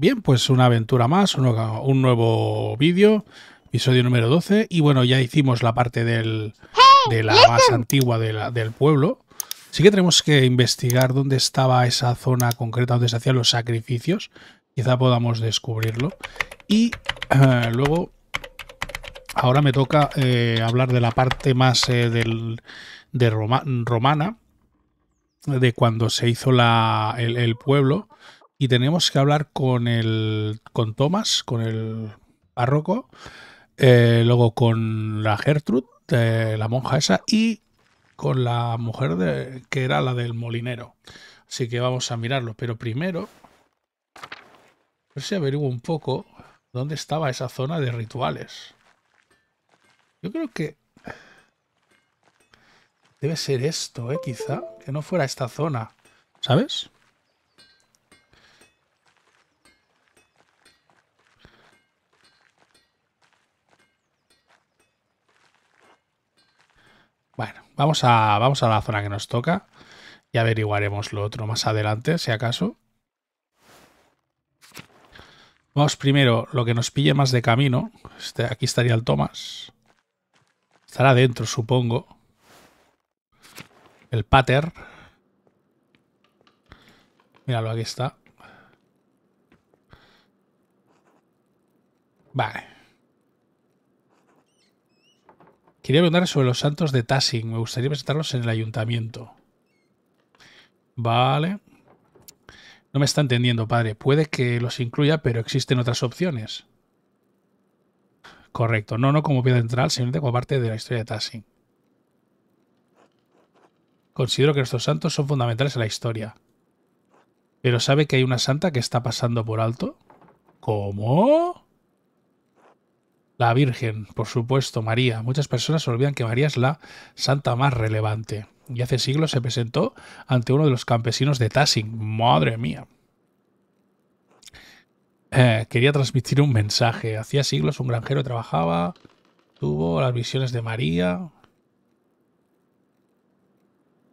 Bien, pues una aventura más, un, nuevo vídeo, episodio número 12. Y bueno, ya hicimos la parte del, de la más antigua del pueblo. Sí que tenemos que investigar dónde estaba esa zona concreta donde se hacían los sacrificios. Quizá podamos descubrirlo. Y eh, luego, ahora me toca eh, hablar de la parte más eh, del, de romana, de cuando se hizo el pueblo y tenemos que hablar con el con Thomas, con el párroco, eh, luego con la Gertrud la monja esa, y con la mujer que era la del molinero. Así que vamos a mirarlo, pero primero, a ver si averiguo un poco dónde estaba esa zona de rituales. Yo creo que debe ser esto, ¿eh? quizá, que no fuera esta zona, ¿sabes? Vamos a, vamos a la zona que nos toca y averiguaremos lo otro más adelante, si acaso. Vamos primero lo que nos pille más de camino. Este, aquí estaría el Thomas. Estará dentro, supongo. El pater. Míralo, aquí está. Vale. Quería preguntar sobre los santos de Tassing. Me gustaría presentarlos en el ayuntamiento. Vale. No me está entendiendo, padre. Puede que los incluya, pero existen otras opciones. Correcto. No, no como piedra central, sino como parte de la historia de Tassing. Considero que nuestros santos son fundamentales en la historia. ¿Pero sabe que hay una santa que está pasando por alto? ¿Cómo? la Virgen, por supuesto, María. Muchas personas olvidan que María es la santa más relevante. Y hace siglos se presentó ante uno de los campesinos de Tassing. Madre mía. Eh, quería transmitir un mensaje. Hacía siglos un granjero trabajaba, tuvo las visiones de María.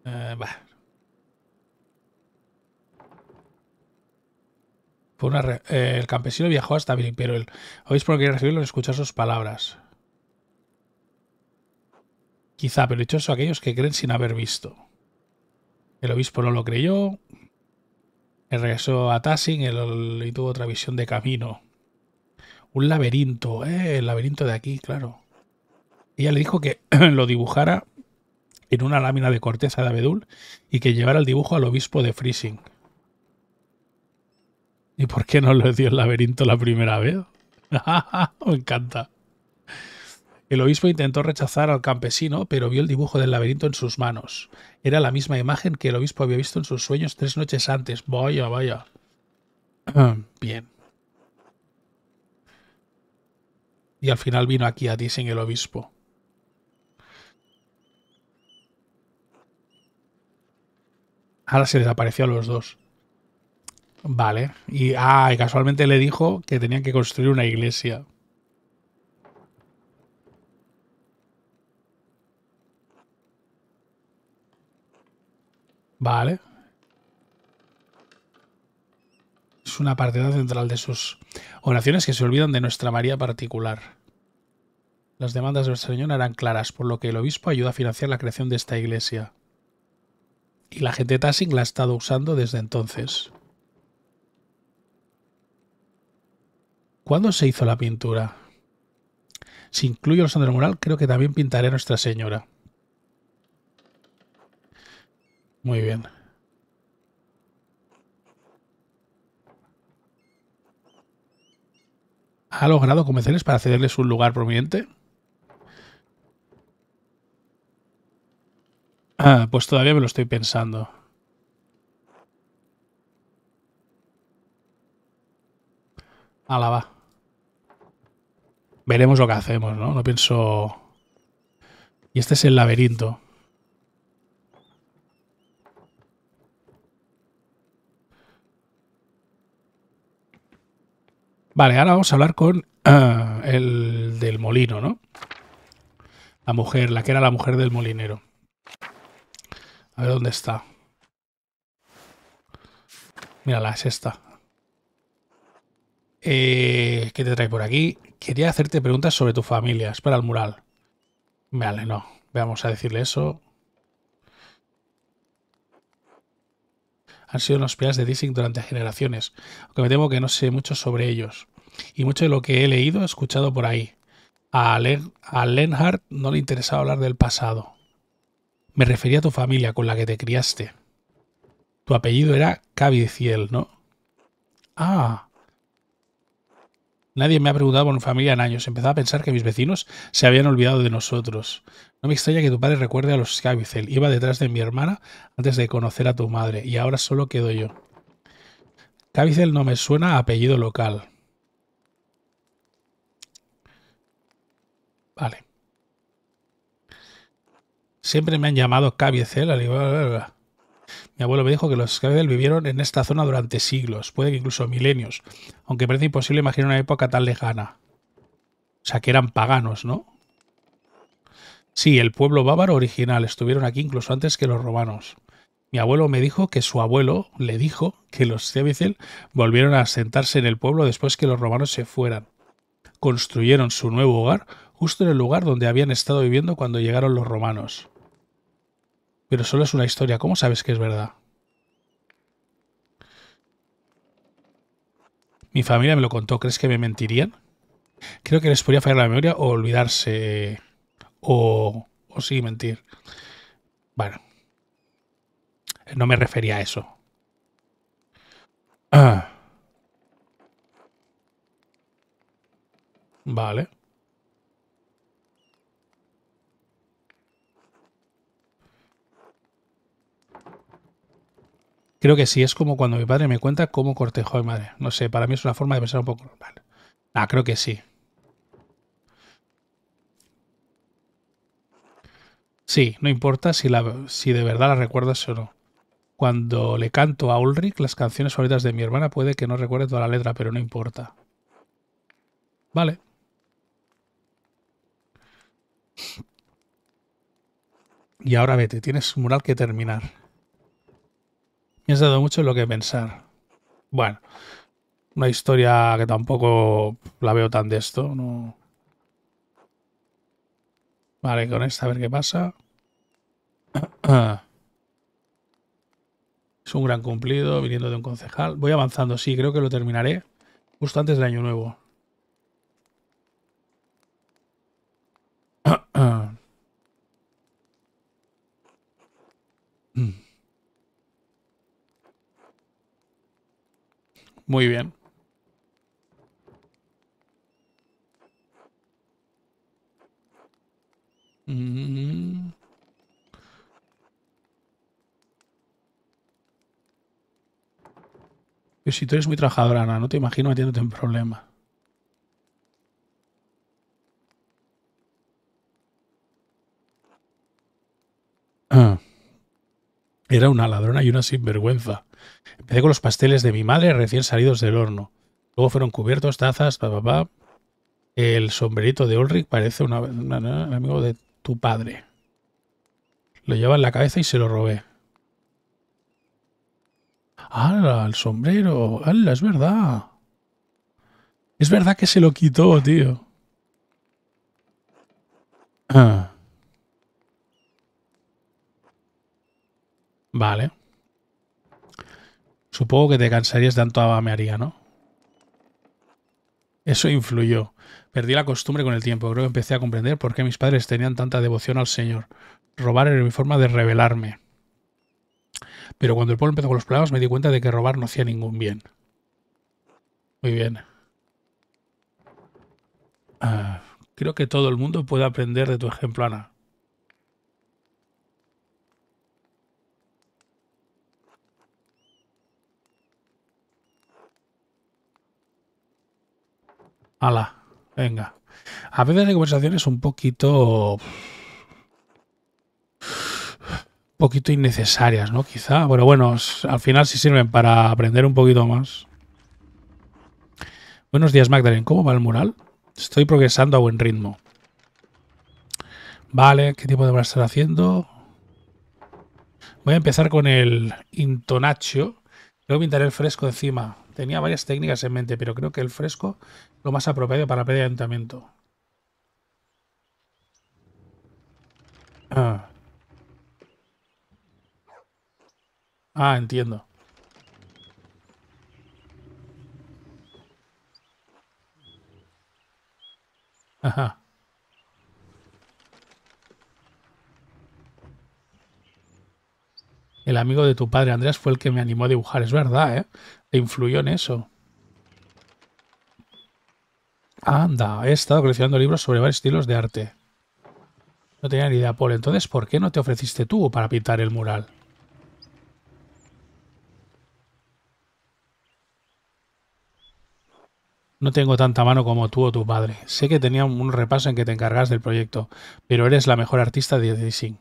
Eh, Eh, el campesino viajó hasta Billy, pero el obispo quería recibirlo ni escuchar sus palabras. Quizá, pero dichoso aquellos que creen sin haber visto. El obispo no lo creyó. regresó a Tassin y tuvo otra visión de camino. Un laberinto, eh, el laberinto de aquí, claro. Ella le dijo que lo dibujara en una lámina de corteza de abedul y que llevara el dibujo al obispo de Freezing. ¿Y por qué no lo dio el laberinto la primera vez? Me encanta. El obispo intentó rechazar al campesino, pero vio el dibujo del laberinto en sus manos. Era la misma imagen que el obispo había visto en sus sueños tres noches antes. Vaya, vaya. Bien. Y al final vino aquí a sin el obispo. Ahora se les apareció a los dos. Vale. Y, ah, casualmente le dijo que tenían que construir una iglesia. Vale. Es una partida central de sus oraciones que se olvidan de nuestra María particular. Las demandas del Señor eran claras, por lo que el obispo ayuda a financiar la creación de esta iglesia. Y la gente de Tassing la ha estado usando desde entonces. ¿Cuándo se hizo la pintura? Si incluyo el Sandro mural, creo que también pintaré a Nuestra Señora. Muy bien. ¿Ha logrado convencerles para cederles un lugar prominente? Ah, pues todavía me lo estoy pensando. la va veremos lo que hacemos, ¿no? No pienso... Y este es el laberinto. Vale, ahora vamos a hablar con ah, el del molino, ¿no? La mujer, la que era la mujer del molinero. A ver dónde está. Mírala, es esta. Eh, ¿Qué te trae por aquí? quería hacerte preguntas sobre tu familia. para el mural. Vale, no. Vamos a decirle eso. Han sido los pilares de Dissing durante generaciones, aunque me temo que no sé mucho sobre ellos. Y mucho de lo que he leído, he escuchado por ahí. A, Len a Lenhardt no le interesaba hablar del pasado. Me refería a tu familia con la que te criaste. Tu apellido era Ciel, ¿no? Ah, Nadie me ha preguntado por mi familia en años. Empezaba a pensar que mis vecinos se habían olvidado de nosotros. No me extraña que tu padre recuerde a los Cavicel. Iba detrás de mi hermana antes de conocer a tu madre y ahora solo quedo yo. Cabicel no me suena a apellido local. Vale. Siempre me han llamado igual. Mi abuelo me dijo que los Scarfell vivieron en esta zona durante siglos, puede que incluso milenios, aunque parece imposible imaginar una época tan lejana. O sea, que eran paganos, ¿no? Sí, el pueblo bávaro original, estuvieron aquí incluso antes que los romanos. Mi abuelo me dijo que su abuelo le dijo que los Scarfell volvieron a asentarse en el pueblo después que los romanos se fueran. Construyeron su nuevo hogar justo en el lugar donde habían estado viviendo cuando llegaron los romanos. Pero solo es una historia. ¿Cómo sabes que es verdad? Mi familia me lo contó. ¿Crees que me mentirían? Creo que les podría fallar la memoria o olvidarse. O, o sí, mentir. Bueno. No me refería a eso. Ah. Vale. Creo que sí, es como cuando mi padre me cuenta cómo cortejó a mi madre. No sé, para mí es una forma de pensar un poco normal. Ah, creo que sí. Sí, no importa si, la, si de verdad la recuerdas o no. Cuando le canto a Ulrich las canciones favoritas de mi hermana, puede que no recuerde toda la letra, pero no importa. Vale. Y ahora vete, tienes un mural que terminar. Me has dado mucho lo que pensar. Bueno, una historia que tampoco la veo tan de esto. No. Vale, con esta a ver qué pasa. Es un gran cumplido viniendo de un concejal. Voy avanzando, sí, creo que lo terminaré justo antes del año nuevo. Muy bien. Mm. si tú eres muy trabajadora, Ana, no te imagino metiéndote en problemas. Era una ladrona y una sinvergüenza. Empecé con los pasteles de mi madre recién salidos del horno. Luego fueron cubiertos, tazas, papá. El sombrerito de Ulrich parece un amigo de tu padre. Lo lleva en la cabeza y se lo robé. ¡Hala! El sombrero. ¡Hala! Es verdad. Es verdad que se lo quitó, tío. Ah. Vale. Supongo que te cansarías de tanto abamearía, ¿no? Eso influyó. Perdí la costumbre con el tiempo. Creo que empecé a comprender por qué mis padres tenían tanta devoción al Señor. Robar era mi forma de rebelarme. Pero cuando el pueblo empezó con los plagos, me di cuenta de que robar no hacía ningún bien. Muy bien. Ah, creo que todo el mundo puede aprender de tu ejemplo, Ana. Ala, venga. A veces hay conversaciones un poquito. poquito innecesarias, ¿no? Quizá, pero bueno, al final sí sirven para aprender un poquito más. Buenos días, Magdalene. ¿Cómo va el mural? Estoy progresando a buen ritmo. Vale, ¿qué tipo de mural estar haciendo? Voy a empezar con el intonaccio. Luego pintaré el fresco encima. Tenía varias técnicas en mente, pero creo que el fresco lo más apropiado para pedir ayuntamiento. Ah. ah. entiendo. Ajá. El amigo de tu padre Andrés fue el que me animó a dibujar, es verdad, ¿eh? Le influyó en eso. Anda, he estado coleccionando libros sobre varios estilos de arte. No tenía ni idea, Paul. Entonces, ¿por qué no te ofreciste tú para pintar el mural? No tengo tanta mano como tú o tu padre. Sé que tenía un repaso en que te encargas del proyecto, pero eres la mejor artista de Dixing.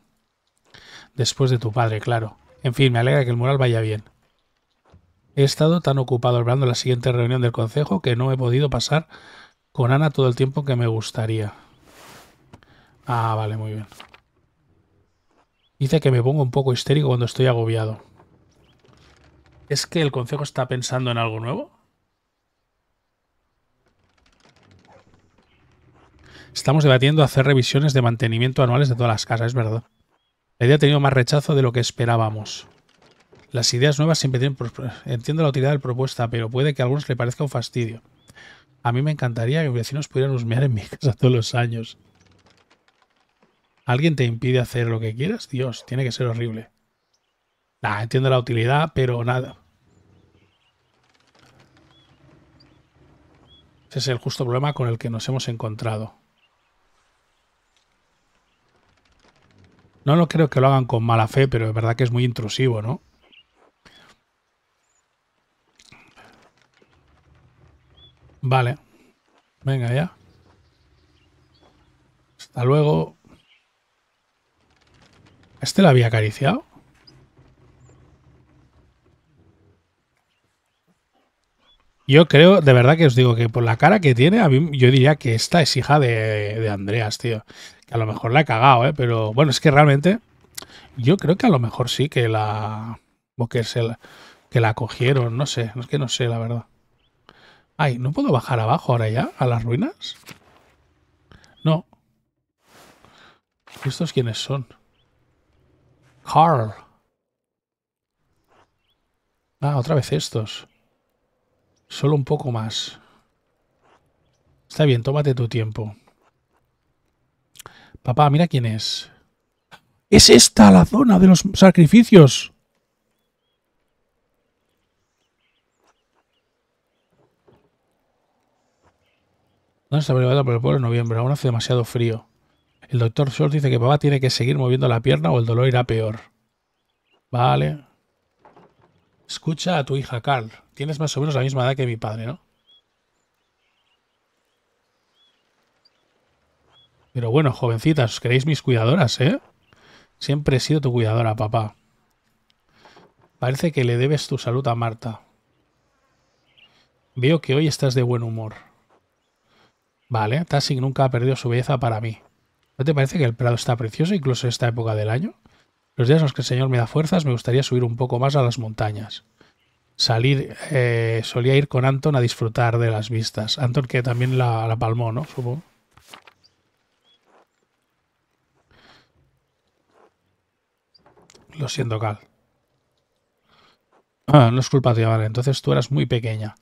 Después de tu padre, claro. En fin, me alegra que el mural vaya bien. He estado tan ocupado hablando la siguiente reunión del consejo que no he podido pasar con Ana todo el tiempo que me gustaría. Ah, vale, muy bien. Dice que me pongo un poco histérico cuando estoy agobiado. ¿Es que el consejo está pensando en algo nuevo? Estamos debatiendo hacer revisiones de mantenimiento anuales de todas las casas, es verdad. La idea ha tenido más rechazo de lo que esperábamos. Las ideas nuevas siempre tienen... Entiendo la utilidad de la propuesta, pero puede que a algunos le parezca un fastidio. A mí me encantaría que mis vecinos pudieran husmear en mi casa todos los años. ¿Alguien te impide hacer lo que quieras? Dios, tiene que ser horrible. Nah, entiendo la utilidad, pero nada. Ese es el justo problema con el que nos hemos encontrado. No lo no creo que lo hagan con mala fe, pero es verdad que es muy intrusivo, ¿no? Vale. Venga ya. Hasta luego. ¿Este la había acariciado? Yo creo, de verdad que os digo que por la cara que tiene, a yo diría que esta es hija de, de, Andreas, tío. Que a lo mejor la he cagado, ¿eh? Pero bueno, es que realmente yo creo que a lo mejor sí que la... que, la, que la cogieron, no sé, es que no sé, la verdad. Ay, ¿no puedo bajar abajo ahora ya? ¿A las ruinas? No. ¿Estos quiénes son? Carl. Ah, otra vez estos. Solo un poco más. Está bien, tómate tu tiempo. Papá, mira quién es. Es esta la zona de los sacrificios. se está privado por el pueblo en noviembre, aún hace demasiado frío. El doctor Short dice que papá tiene que seguir moviendo la pierna o el dolor irá peor. Vale. Escucha a tu hija, Carl. Tienes más o menos la misma edad que mi padre, ¿no? Pero bueno, jovencitas, os queréis mis cuidadoras, ¿eh? Siempre he sido tu cuidadora, papá. Parece que le debes tu salud a Marta. Veo que hoy estás de buen humor. Vale, Tassig nunca ha perdido su belleza para mí. ¿No te parece que el Prado está precioso incluso en esta época del año? Los días en los que el Señor me da fuerzas me gustaría subir un poco más a las montañas. Salir, eh, solía ir con Anton a disfrutar de las vistas. Anton que también la, palmó, ¿no? Supongo. Lo siento, Cal. Ah, no es culpa tuya, vale. Entonces tú eras muy pequeña.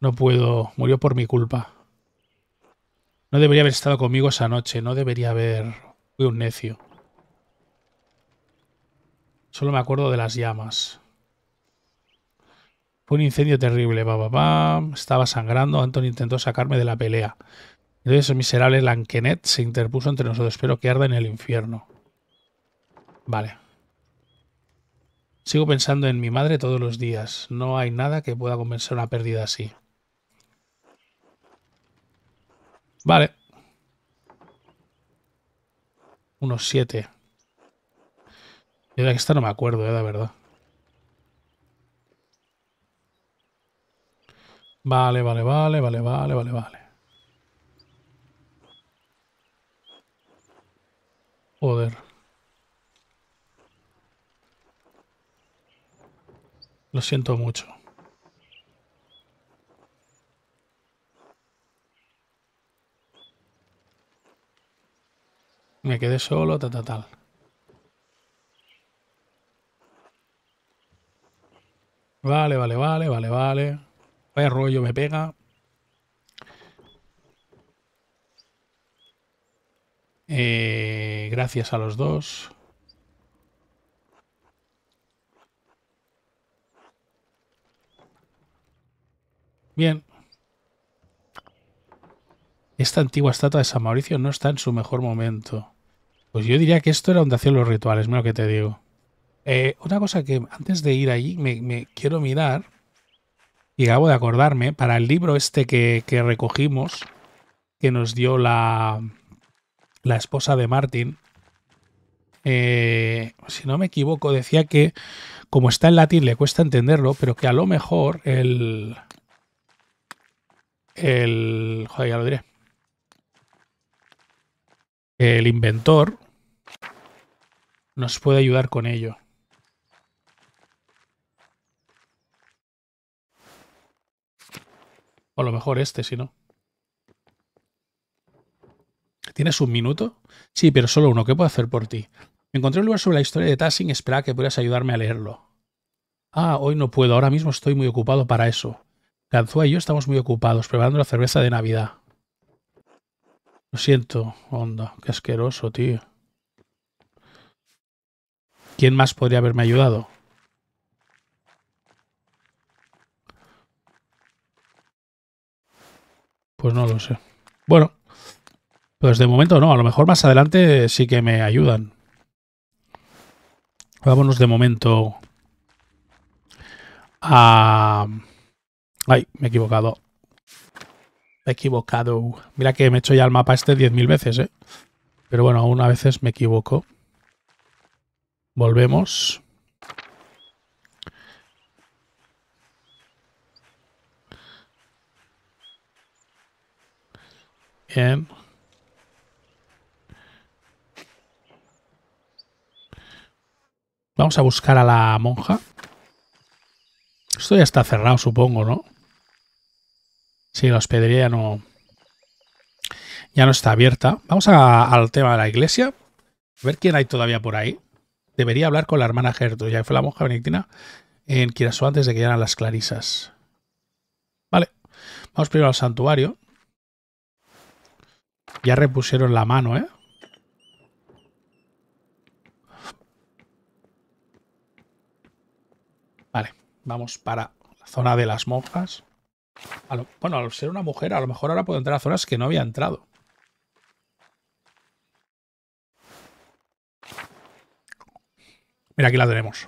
No puedo. Murió por mi culpa. No debería haber estado conmigo esa noche. No debería haber... Fui un necio. Solo me acuerdo de las llamas. Fue un incendio terrible. Bah, Estaba sangrando. Anton intentó sacarme de la pelea. Entonces ese miserable Lankenet se interpuso entre nosotros. Espero que arda en el infierno. Vale. Sigo pensando en mi madre todos los días. No hay nada que pueda compensar una pérdida así. Vale. Unos siete. de esta no me acuerdo, eh, la verdad. Vale, vale, vale, vale, vale, vale, vale. Joder. Lo siento mucho. me quedé solo, ta, tal, tal. Vale, vale, vale, vale, vale. Vaya rollo, me pega. Eh, gracias a los dos. Bien. Esta antigua estatua de San Mauricio no está en su mejor momento. Pues yo diría que esto era donde hacían los rituales, mira lo que te digo. Eh, una cosa que antes de ir allí me, quiero mirar y acabo de acordarme para el libro este que, recogimos que nos dio la, la esposa de Martin. Eh, si no me equivoco, decía que como está en latín le cuesta entenderlo, pero que a lo mejor el... El... Joder, ya lo diré. El inventor nos puede ayudar con ello. O a lo mejor este, si no. ¿Tienes un minuto? Sí, pero solo uno. ¿Qué puedo hacer por ti? Me encontré un lugar sobre la historia de Tassin. Esperaba que puedas ayudarme a leerlo. Ah, hoy no puedo. Ahora mismo estoy muy ocupado para eso. Ganzua y yo estamos muy ocupados preparando la cerveza de Navidad. Lo siento, onda. Qué asqueroso, tío. ¿Quién más podría haberme ayudado? Pues no lo sé. Bueno, pues de momento no. A lo mejor más adelante sí que me ayudan. Vámonos de momento a... Ay, me he equivocado. Me he equivocado. Mira que me he hecho ya el mapa este 10.000 veces, ¿eh? Pero bueno, aún a veces me equivoco. Volvemos. Bien. Vamos a buscar a la monja. Esto ya está cerrado, supongo, ¿no? Sí, la hospedería ya no, ya no está abierta. Vamos al tema de la iglesia. A ver quién hay todavía por ahí debería hablar con la hermana Gertrude, ya que fue la monja benedictina en Kirasó antes de que llegaran las clarisas. Vale, vamos primero al santuario. Ya repusieron la mano, ¿eh? Vale, vamos para la zona de las monjas. Bueno, al ser una mujer, a lo mejor ahora puedo entrar a zonas que no había entrado. Mira, aquí la tenemos.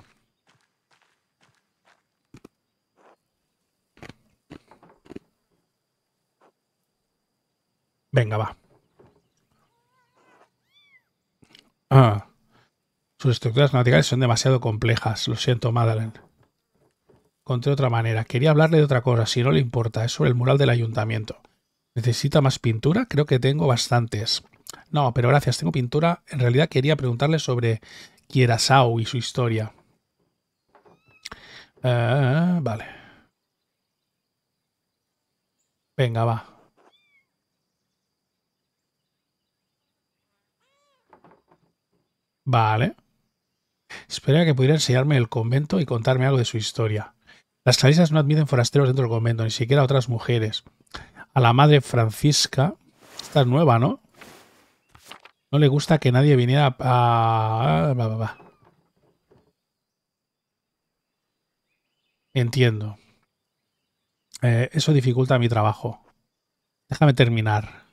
Venga, va. Ah. Sus estructuras gramaticales son demasiado complejas. Lo siento, Madeleine. Conté otra manera. Quería hablarle de otra cosa, si no le importa. Es sobre el mural del ayuntamiento. ¿Necesita más pintura? Creo que tengo bastantes. No, pero gracias, tengo pintura. En realidad quería preguntarle sobre Kierasau y su historia. Ah, vale. Venga, va. Vale. Espera que pudiera enseñarme el convento y contarme algo de su historia. Las clarisas no admiten forasteros dentro del convento, ni siquiera otras mujeres. A la madre Francisca, esta es nueva, ¿no? No le gusta que nadie viniera a... Entiendo. Eh, eso dificulta mi trabajo. Déjame terminar.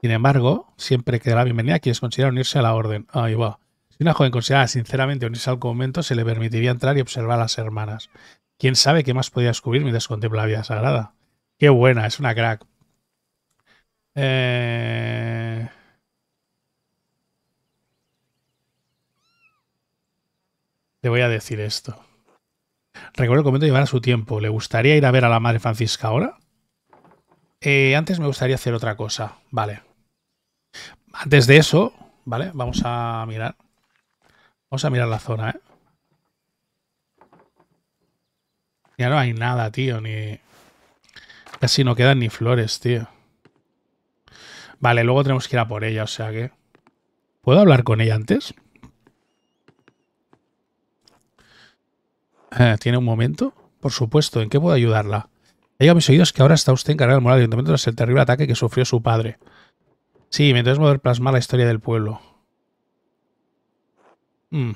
Sin embargo, siempre que la bienvenida quienes consideran unirse a la orden. Si una joven considerara sinceramente unirse al convento, se le permitiría entrar y observar a las hermanas. ¿Quién sabe qué más podía descubrir mientras contempla la vida sagrada? Qué buena, es una crack. Eh... Te voy a decir esto. Recuerdo el comento llevar a su tiempo. ¿Le gustaría ir a ver a la Madre Francisca ahora? Eh, antes me gustaría hacer otra cosa. Vale. Antes de eso, ¿vale? Vamos a mirar. Vamos a mirar la zona, ¿eh? Ya no hay nada, tío, ni... Casi no quedan ni flores, tío. Vale, luego tenemos que ir a por ella, o sea que... ¿Puedo hablar con ella antes? Eh, ¿Tiene un momento? Por supuesto, ¿en qué puedo ayudarla? Digo a mis oídos que ahora está usted encargado del moral del ayuntamiento tras el terrible ataque que sufrió su padre. Sí, me interesa poder plasmar la historia del pueblo. Mm.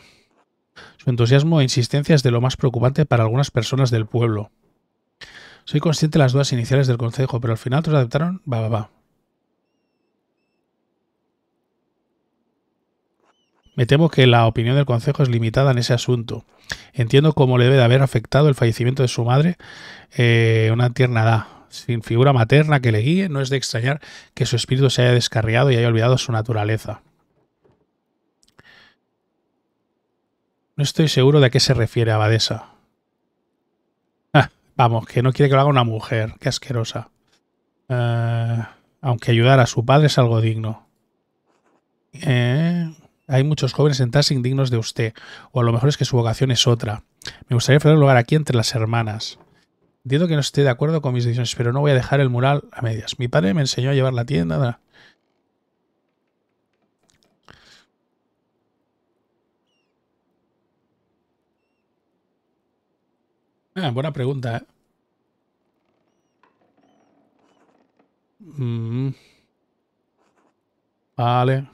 Su entusiasmo e insistencia es de lo más preocupante para algunas personas del pueblo. Soy consciente de las dudas iniciales del consejo, pero al final todos aceptaron. Va, va, va. temo que la opinión del Consejo es limitada en ese asunto. Entiendo cómo le debe de haber afectado el fallecimiento de su madre, eh, una tierna edad, sin figura materna que le guíe, no es de extrañar que su espíritu se haya descarriado y haya olvidado su naturaleza. No estoy seguro de a qué se refiere Abadesa. Ah, vamos, que no quiere que lo haga una mujer, qué asquerosa. Eh, aunque ayudar a su padre es algo digno. Eh, hay muchos jóvenes en TAS indignos de usted, o a lo mejor es que su vocación es otra. Me gustaría ofrecer lugar aquí entre las hermanas. Entiendo que no esté de acuerdo con mis decisiones, pero no voy a dejar el mural a medias. Mi padre me enseñó a llevar la tienda. Ah, buena pregunta, eh. mm. Vale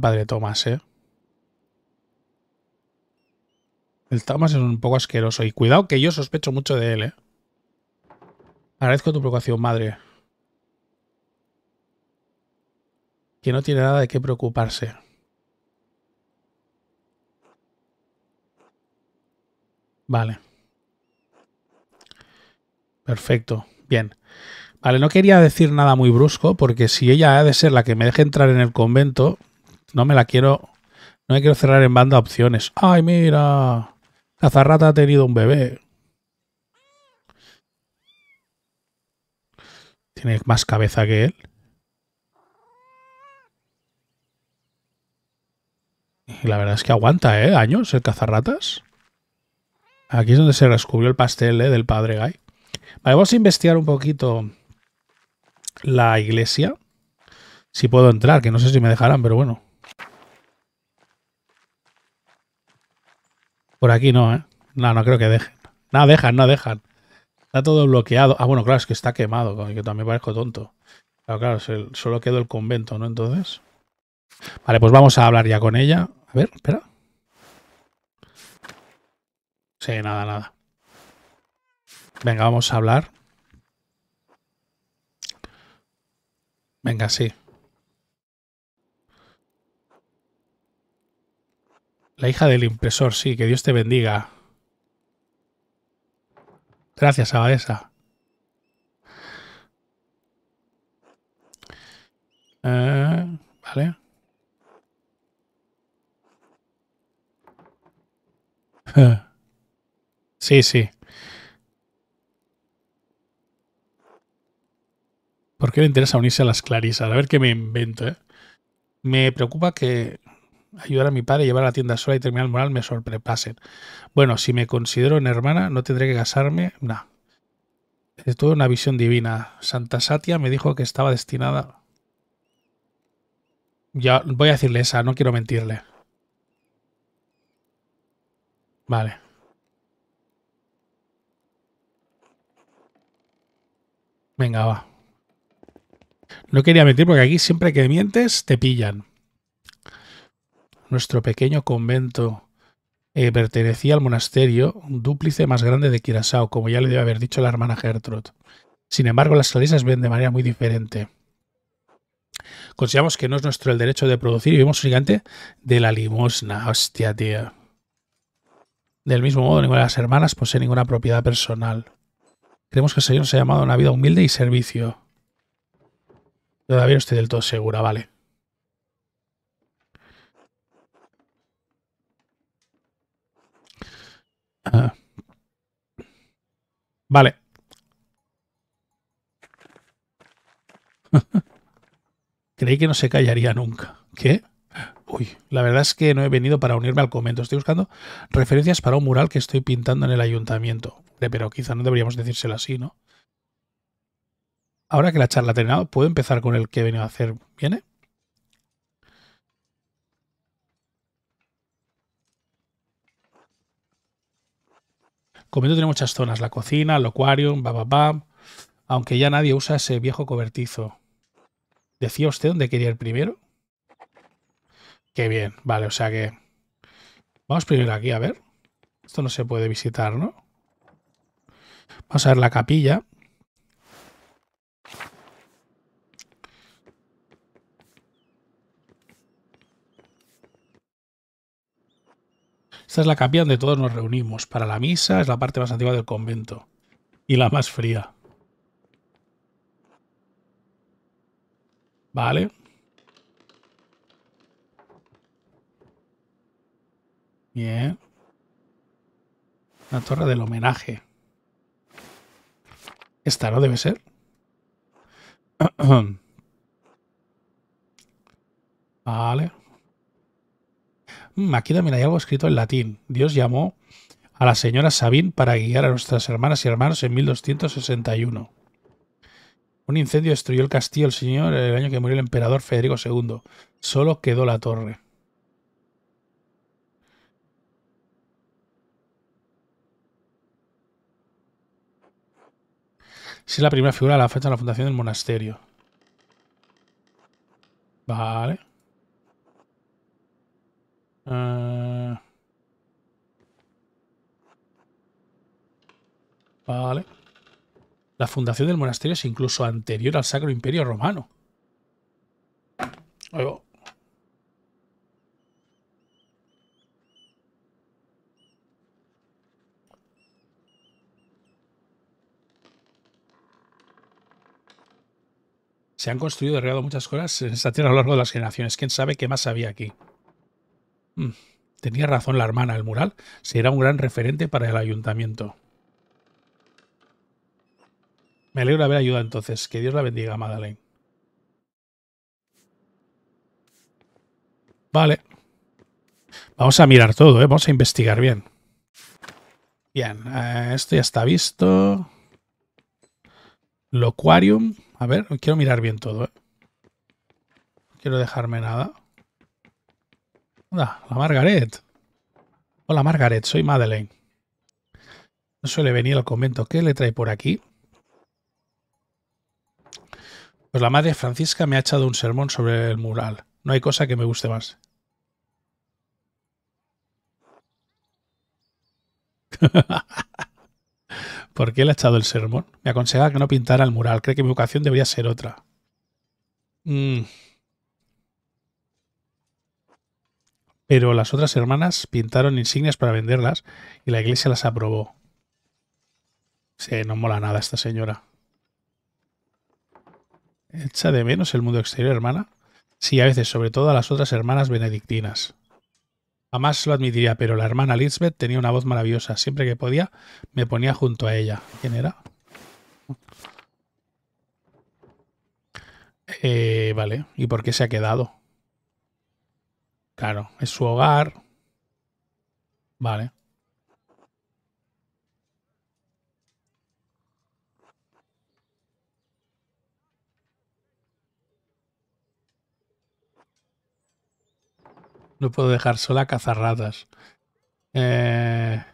padre Tomás, ¿eh? El Tomás es un poco asqueroso. Y cuidado que yo sospecho mucho de él, ¿eh? Agradezco tu preocupación, madre. Que no tiene nada de qué preocuparse. Vale. Perfecto. Bien. Vale, no quería decir nada muy brusco porque si ella ha de ser la que me deje entrar en el convento, no me la quiero. No me quiero cerrar en banda opciones. ¡Ay, mira! Cazarrata ha tenido un bebé. Tiene más cabeza que él. Y la verdad es que aguanta, ¿eh? Años el cazarratas. Aquí es donde se descubrió el pastel ¿eh? del padre Guy. Vale, vamos a investigar un poquito la iglesia. Si puedo entrar, que no sé si me dejarán, pero bueno. Por aquí no, ¿eh? No, no creo que dejen. nada dejan, no dejan. Está todo bloqueado. Ah, bueno, claro, es que está quemado, que también parezco tonto. Claro, claro, solo quedó el convento, ¿no? Entonces. Vale, pues vamos a hablar ya con ella. A ver, espera. Sí, nada, nada. Venga, vamos a hablar. Venga, sí. La hija del impresor, sí, que Dios te bendiga. Gracias, Abadesa. Eh, vale. Sí, sí. ¿Por qué le interesa unirse a las Clarisas? A ver qué me invento, ¿eh? Me preocupa que ayudar a mi padre, llevar la tienda sola y terminar moral me sorprepasen. Bueno, si me considero una hermana, no tendré que casarme. nada Es una visión divina. Santa Satia me dijo que estaba destinada. Ya voy a decirle esa, no quiero mentirle. Vale. Venga, va. No quería mentir porque aquí siempre que mientes te pillan nuestro pequeño convento eh, pertenecía al monasterio un dúplice más grande de Kirasao, como ya le debe haber dicho la hermana Gertrude. Sin embargo, las calizas ven de manera muy diferente. Consideramos que no es nuestro el derecho de producir y vivimos gigante de la limosna. Hostia, tía. Del mismo modo, ninguna de las hermanas posee ninguna propiedad personal. Creemos que el Señor se ha llamado a una vida humilde y servicio. Todavía no estoy del todo segura, vale. Ah. Vale. Creí que no se callaría nunca. ¿Qué? Uy, la verdad es que no he venido para unirme al comento. Estoy buscando referencias para un mural que estoy pintando en el ayuntamiento. Pero quizá no deberíamos decírselo así, ¿no? Ahora que la charla ha terminado, ¿puedo empezar con el que he venido a hacer? ¿Viene? Como tiene muchas zonas, la cocina, el va pa aunque ya nadie usa ese viejo cobertizo. ¿Decía usted dónde quería ir primero? Qué bien, vale, o sea que... Vamos primero aquí, a ver. Esto no se puede visitar, ¿no? Vamos a ver la capilla. Esta es la capilla donde todos nos reunimos. Para la misa es la parte más antigua del convento y la más fría. Vale. Bien. La torre del homenaje. Esta no debe ser. vale. Mm, aquí también hay algo escrito en latín. Dios llamó a la señora Sabin para guiar a nuestras hermanas y hermanos en 1261. Un incendio destruyó el castillo el señor el año que murió el emperador Federico II. Solo quedó la torre. Es la primera figura de la fecha de la fundación del monasterio. Vale. Ah. vale. La fundación del monasterio es incluso anterior al Sacro Imperio Romano. Se han construido y muchas cosas en esta tierra a lo largo de las generaciones. ¿Quién sabe qué más había aquí? Mm, tenía razón la hermana, el mural era un gran referente para el ayuntamiento. Me alegro de haber ayudado entonces. Que Dios la bendiga, Madeleine. Vale. Vamos a mirar todo, ¿eh? vamos a investigar bien. Bien, eh, esto ya está visto. Loquarium. A ver, quiero mirar bien todo. ¿eh? No quiero dejarme nada la Margaret. Hola Margaret, soy Madeleine. No suele venir al convento. ¿Qué le trae por aquí? Pues la madre Francisca me ha echado un sermón sobre el mural. No hay cosa que me guste más. ¿Por qué le ha echado el sermón? Me aconseja que no pintara el mural. Cree que mi vocación debería ser otra. Mmm... pero las otras hermanas pintaron insignias para venderlas y la iglesia las aprobó. Se no mola nada esta señora. Echa de menos el mundo exterior, hermana. Sí, a veces, sobre todo a las otras hermanas benedictinas. Jamás lo admitiría, pero la hermana Lisbeth tenía una voz maravillosa. Siempre que podía, me ponía junto a ella. ¿Quién era? Eh, vale, ¿y por qué se ha quedado? Claro, es su hogar. Vale. No puedo dejar sola a Eh...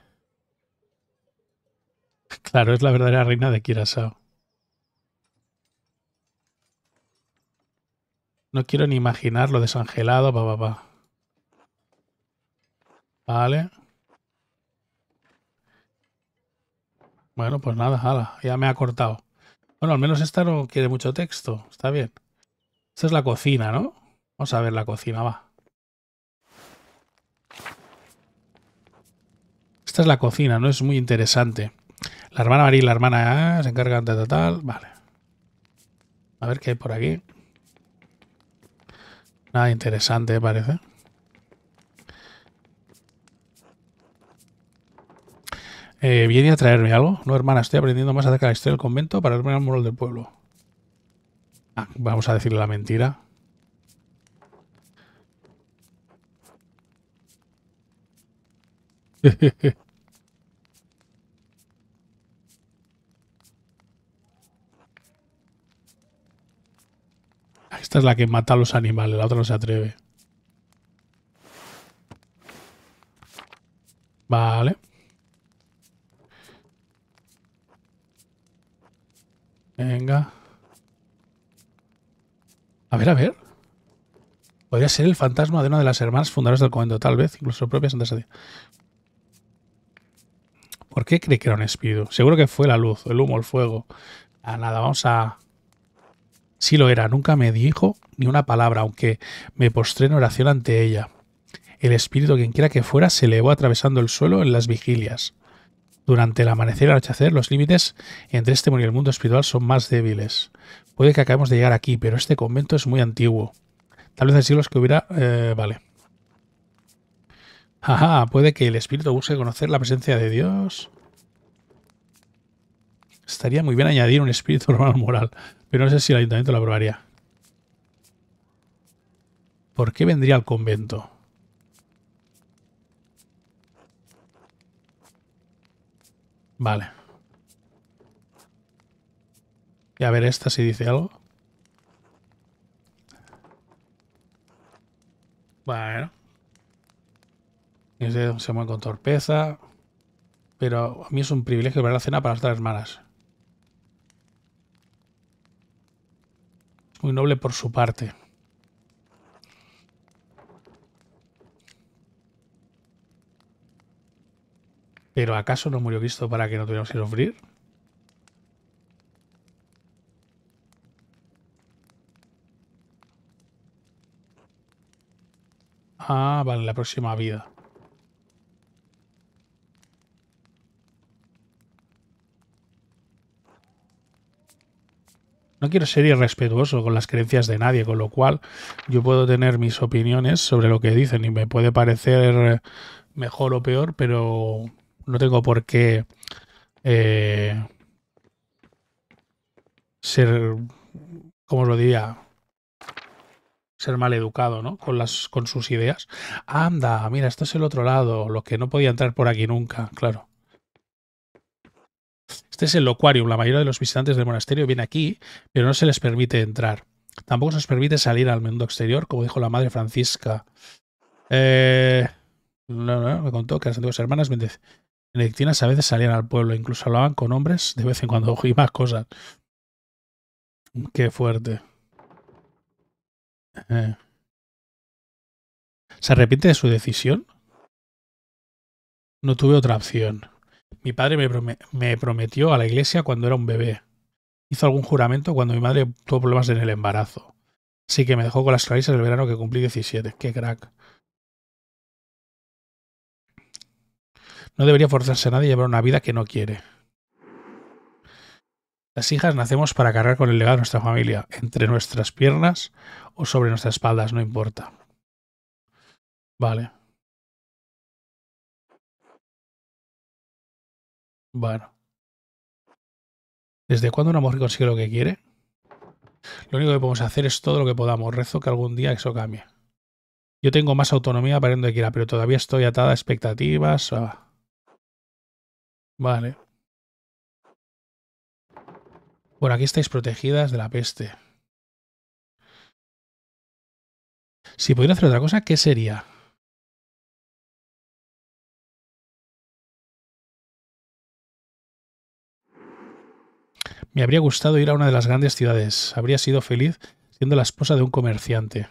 Claro, es la verdadera reina de Kirasao. No quiero ni imaginar lo desangelado, va, va, va. Vale. Bueno, pues nada, ala, ya me ha cortado. Bueno, al menos esta no quiere mucho texto, está bien. Esta es la cocina, ¿no? Vamos a ver la cocina, va. Esta es la cocina, ¿no? Es muy interesante. La hermana María y la hermana A se encargan de tal, vale. A ver qué hay por aquí. Nada interesante, parece. Eh, ¿Viene a traerme algo? No, hermana, estoy aprendiendo más acerca de la historia del convento para verme al muro del pueblo. Ah, vamos a decirle la mentira. Esta es la que mata a los animales, la otra no se atreve. Vale. Venga. A ver, a ver. Podría ser el fantasma de una de las hermanas fundadoras del convento, tal vez, incluso propia. antes de ¿Por qué cree que era un espíritu? Seguro que fue la luz, el humo, el fuego. A nada, vamos a. Sí lo era, nunca me dijo ni una palabra, aunque me postré en oración ante ella. El espíritu, quien quiera que fuera, se elevó atravesando el suelo en las vigilias. Durante el amanecer y el los límites entre este mundo y el mundo espiritual son más débiles. Puede que acabemos de llegar aquí, pero este convento es muy antiguo. Tal vez en siglos que hubiera... Eh, vale. Ajá, puede que el espíritu busque conocer la presencia de Dios. Estaría muy bien añadir un espíritu normal moral, pero no sé si el ayuntamiento lo aprobaría. ¿Por qué vendría al convento? Vale. Y a ver esta si dice algo. Bueno. se mueve con torpeza. Pero a mí es un privilegio ver la cena para las tres hermanas. Muy noble por su parte. ¿Pero acaso no murió visto para que no tuviéramos que sufrir? Ah, vale, la próxima vida. No quiero ser irrespetuoso con las creencias de nadie, con lo cual yo puedo tener mis opiniones sobre lo que dicen y me puede parecer mejor o peor, pero no tengo por qué eh, ser, ¿cómo os lo diría? Ser mal educado, ¿no? Con, las, con sus ideas. Anda, mira, esto es el otro lado, lo que no podía entrar por aquí nunca, claro. Este es el locuarium. La mayoría de los visitantes del monasterio vienen aquí, pero no se les permite entrar. Tampoco se les permite salir al mundo exterior, como dijo la madre Francisca. Eh, no, me contó que las antiguas hermanas benedictinas a veces salían al pueblo, incluso hablaban con hombres de vez en cuando y más cosas. Qué fuerte. Eh. ¿Se arrepiente de su decisión? No tuve otra opción. Mi padre me, prometió a la iglesia cuando era un bebé. Hizo algún juramento cuando mi madre tuvo problemas en el embarazo. Así que me dejó con las clarisas el verano que cumplí 17. ¡Qué crack! No debería forzarse a nadie a llevar una vida que no quiere. Las hijas nacemos para cargar con el legado de nuestra familia, entre nuestras piernas o sobre nuestras espaldas, no importa. Vale. Bueno. ¿Desde cuándo una mujer consigue lo que quiere? Lo único que podemos hacer es todo lo que podamos. Rezo que algún día eso cambie. Yo tengo más autonomía para donde quiera, pero todavía estoy atada a expectativas. Vale. Por aquí estáis protegidas de la peste. Si pudiera hacer otra cosa, ¿qué sería? Me habría gustado ir a una de las grandes ciudades. Habría sido feliz siendo la esposa de un comerciante.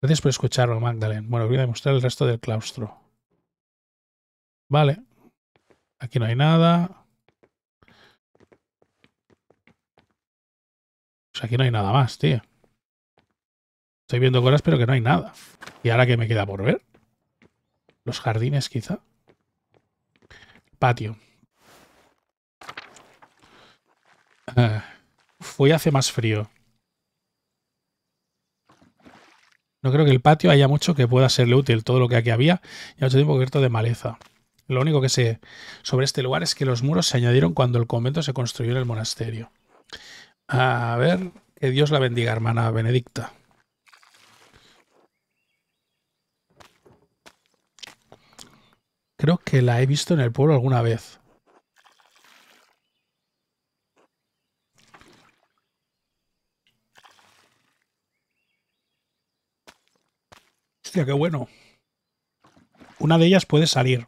Gracias por escucharlo, Magdalene. Bueno, voy a demostrar el resto del claustro. Vale. Aquí no hay nada. Pues aquí no hay nada más, tío. Estoy viendo cosas, pero que no hay nada. ¿Y ahora qué me queda por ver? Los jardines, quizá. Patio. Eh, fue hace más frío. No creo que el patio haya mucho que pueda serle útil. Todo lo que aquí había ya mucho tiempo cubierto de maleza. Lo único que sé sobre este lugar es que los muros se añadieron cuando el convento se construyó en el monasterio. A ver, que Dios la bendiga, hermana Benedicta. Creo que la he visto en el pueblo alguna vez. Hostia, qué bueno. Una de ellas puede salir.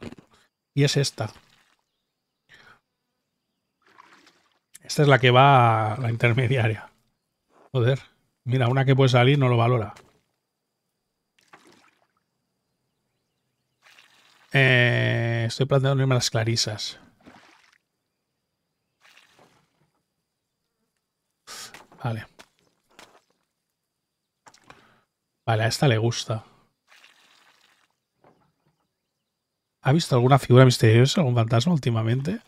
Y es esta. Esta es la que va a la intermediaria. Joder. Mira, una que puede salir no lo valora. Eh, estoy planteando unas las clarisas. Vale. Vale, a esta le gusta. ¿Ha visto alguna figura misteriosa, algún fantasma últimamente?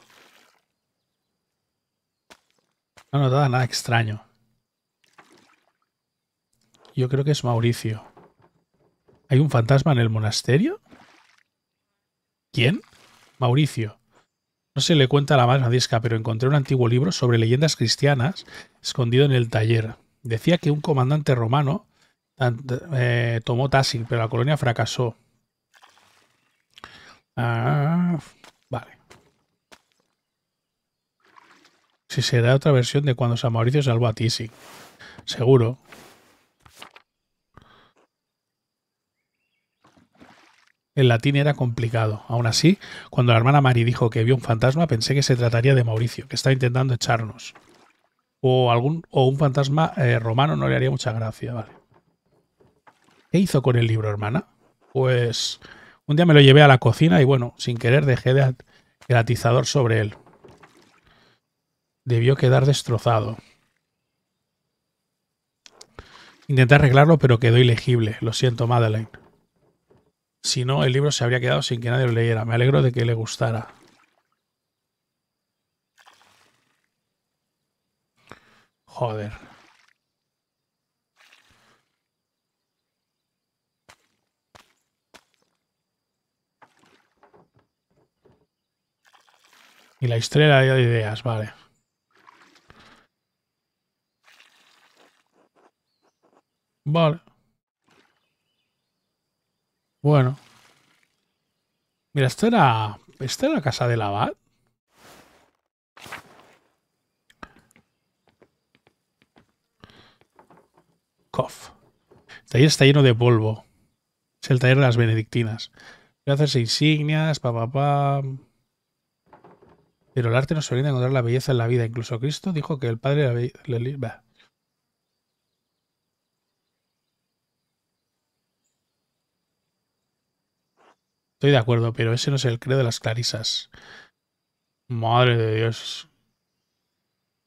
No ha notado nada extraño. Yo creo que es Mauricio. ¿Hay un fantasma en el monasterio? ¿Quién? Mauricio. No se le cuenta la más madisca, pero encontré un antiguo libro sobre leyendas cristianas escondido en el taller. Decía que un comandante romano eh, tomó Tassin, pero la colonia fracasó. Ah, vale. Si será otra versión de cuando San Mauricio salvó a Tisi. Seguro. El latín era complicado. Aún así, cuando la hermana Mari dijo que vio un fantasma, pensé que se trataría de Mauricio, que estaba intentando echarnos. O, algún, o un fantasma eh, romano no le haría mucha gracia, vale. ¿Qué hizo con el libro, hermana? Pues un día me lo llevé a la cocina y bueno, sin querer dejé de el atizador sobre él. Debió quedar destrozado. Intenté arreglarlo, pero quedó ilegible. Lo siento, Madeleine. Si no, el libro se habría quedado sin que nadie lo leyera. Me alegro de que le gustara. Joder. Y la historia de ideas, vale. Vale. Bueno. Mira, esto era... ¿Esta era la casa del abad? Cof. El este taller está lleno de polvo. Es el taller de las benedictinas. Voy a hacerse insignias, pa, pa, pa. Pero el arte nos orienta a encontrar la belleza en la vida. Incluso Cristo dijo que el Padre le, Estoy de acuerdo, pero ese no es el credo de las clarisas. Madre de Dios.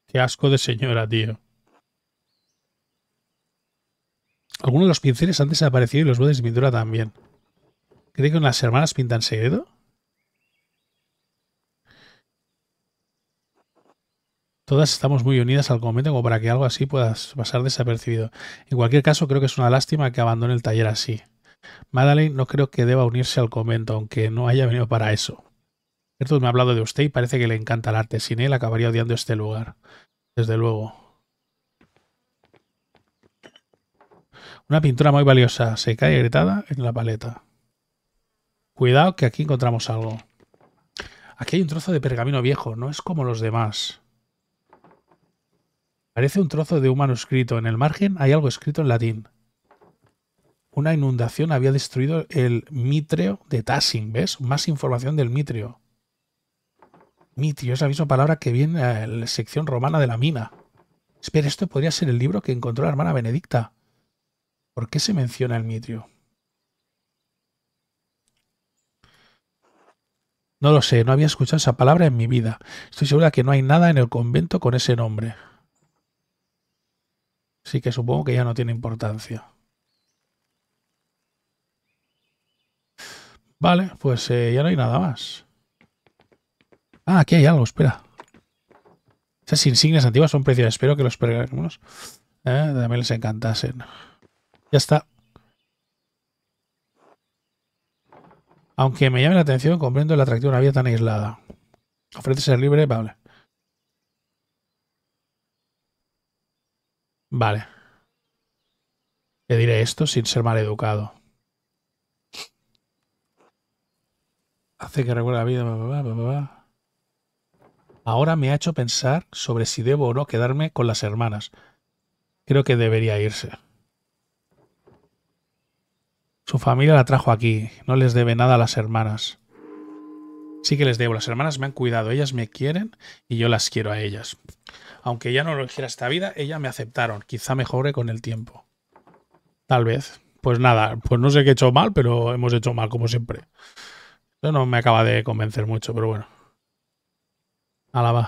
Qué asco de señora, tío. Algunos de los pinceles han desaparecido y los botes de pintura también. ¿Cree que las hermanas pintan segredo? todas estamos muy unidas al convento como para que algo así pueda pasar desapercibido. En cualquier caso, creo que es una lástima que abandone el taller así. Madeleine no creo que deba unirse al convento, aunque no haya venido para eso. Gertrude me ha hablado de usted y parece que le encanta el arte. Sin él acabaría odiando este lugar. Desde luego. Una pintura muy valiosa, Se cae agrietada en la paleta. Cuidado que aquí encontramos algo. Aquí hay un trozo de pergamino viejo, no es como los demás. Parece un trozo de un manuscrito. En el margen hay algo escrito en latín. Una inundación había destruido el mitreo de Tassin. ¿Ves? Más información del mitreo. Mitrio es la misma palabra que viene a la sección romana de la mina. Espera, esto podría ser el libro que encontró la hermana Benedicta. ¿Por qué se menciona el mitrio? No lo sé, no había escuchado esa palabra en mi vida. Estoy segura que no hay nada en el convento con ese nombre. Sí que supongo que ya no tiene importancia. Vale, pues eh, ya no hay nada más. Ah, aquí hay algo, espera. Esas insignias antiguas son preciosas. Espero que los pergaminos eh, también les encantasen. Ya está. Aunque me llame la atención, comprendo el atractivo de una vida tan aislada. Ofrece ser libre, vale. Vale. Le diré esto sin ser educado. Hace que recuerde la vida. Ahora me ha hecho pensar sobre si debo o no quedarme con las hermanas. Creo que debería irse. Su familia la trajo aquí. No les debe nada a las hermanas. Sí que les debo. Las hermanas me han cuidado. Ellas me quieren y yo las quiero a ellas. Aunque ya no lo hiciera esta vida, ella me aceptaron. Quizá mejore con el tiempo. Tal vez. Pues nada, pues no sé qué he hecho mal, pero hemos hecho mal como siempre. Eso no me acaba de convencer mucho, pero bueno. Alaba.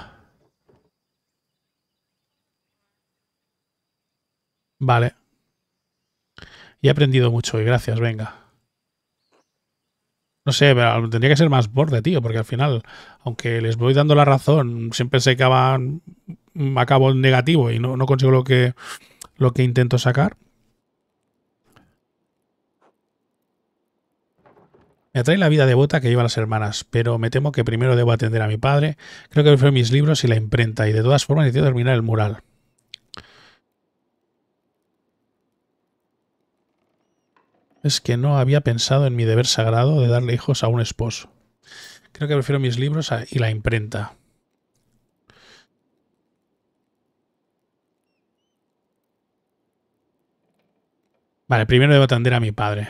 Vale. Y he aprendido mucho y gracias, venga. No sé, pero tendría que ser más borde, tío, porque al final, aunque les voy dando la razón, siempre se acaban Mm, acabo negativo y no, consigo lo que, lo que intento sacar. Me atrae la vida devota que lleva las hermanas, pero me temo que primero debo atender a mi padre. Creo que prefiero mis libros y la imprenta, y de todas formas necesito terminar el mural. Es que no había pensado en mi deber sagrado de darle hijos a un esposo. Creo que prefiero mis libros y la imprenta. Vale, primero debo atender a mi padre.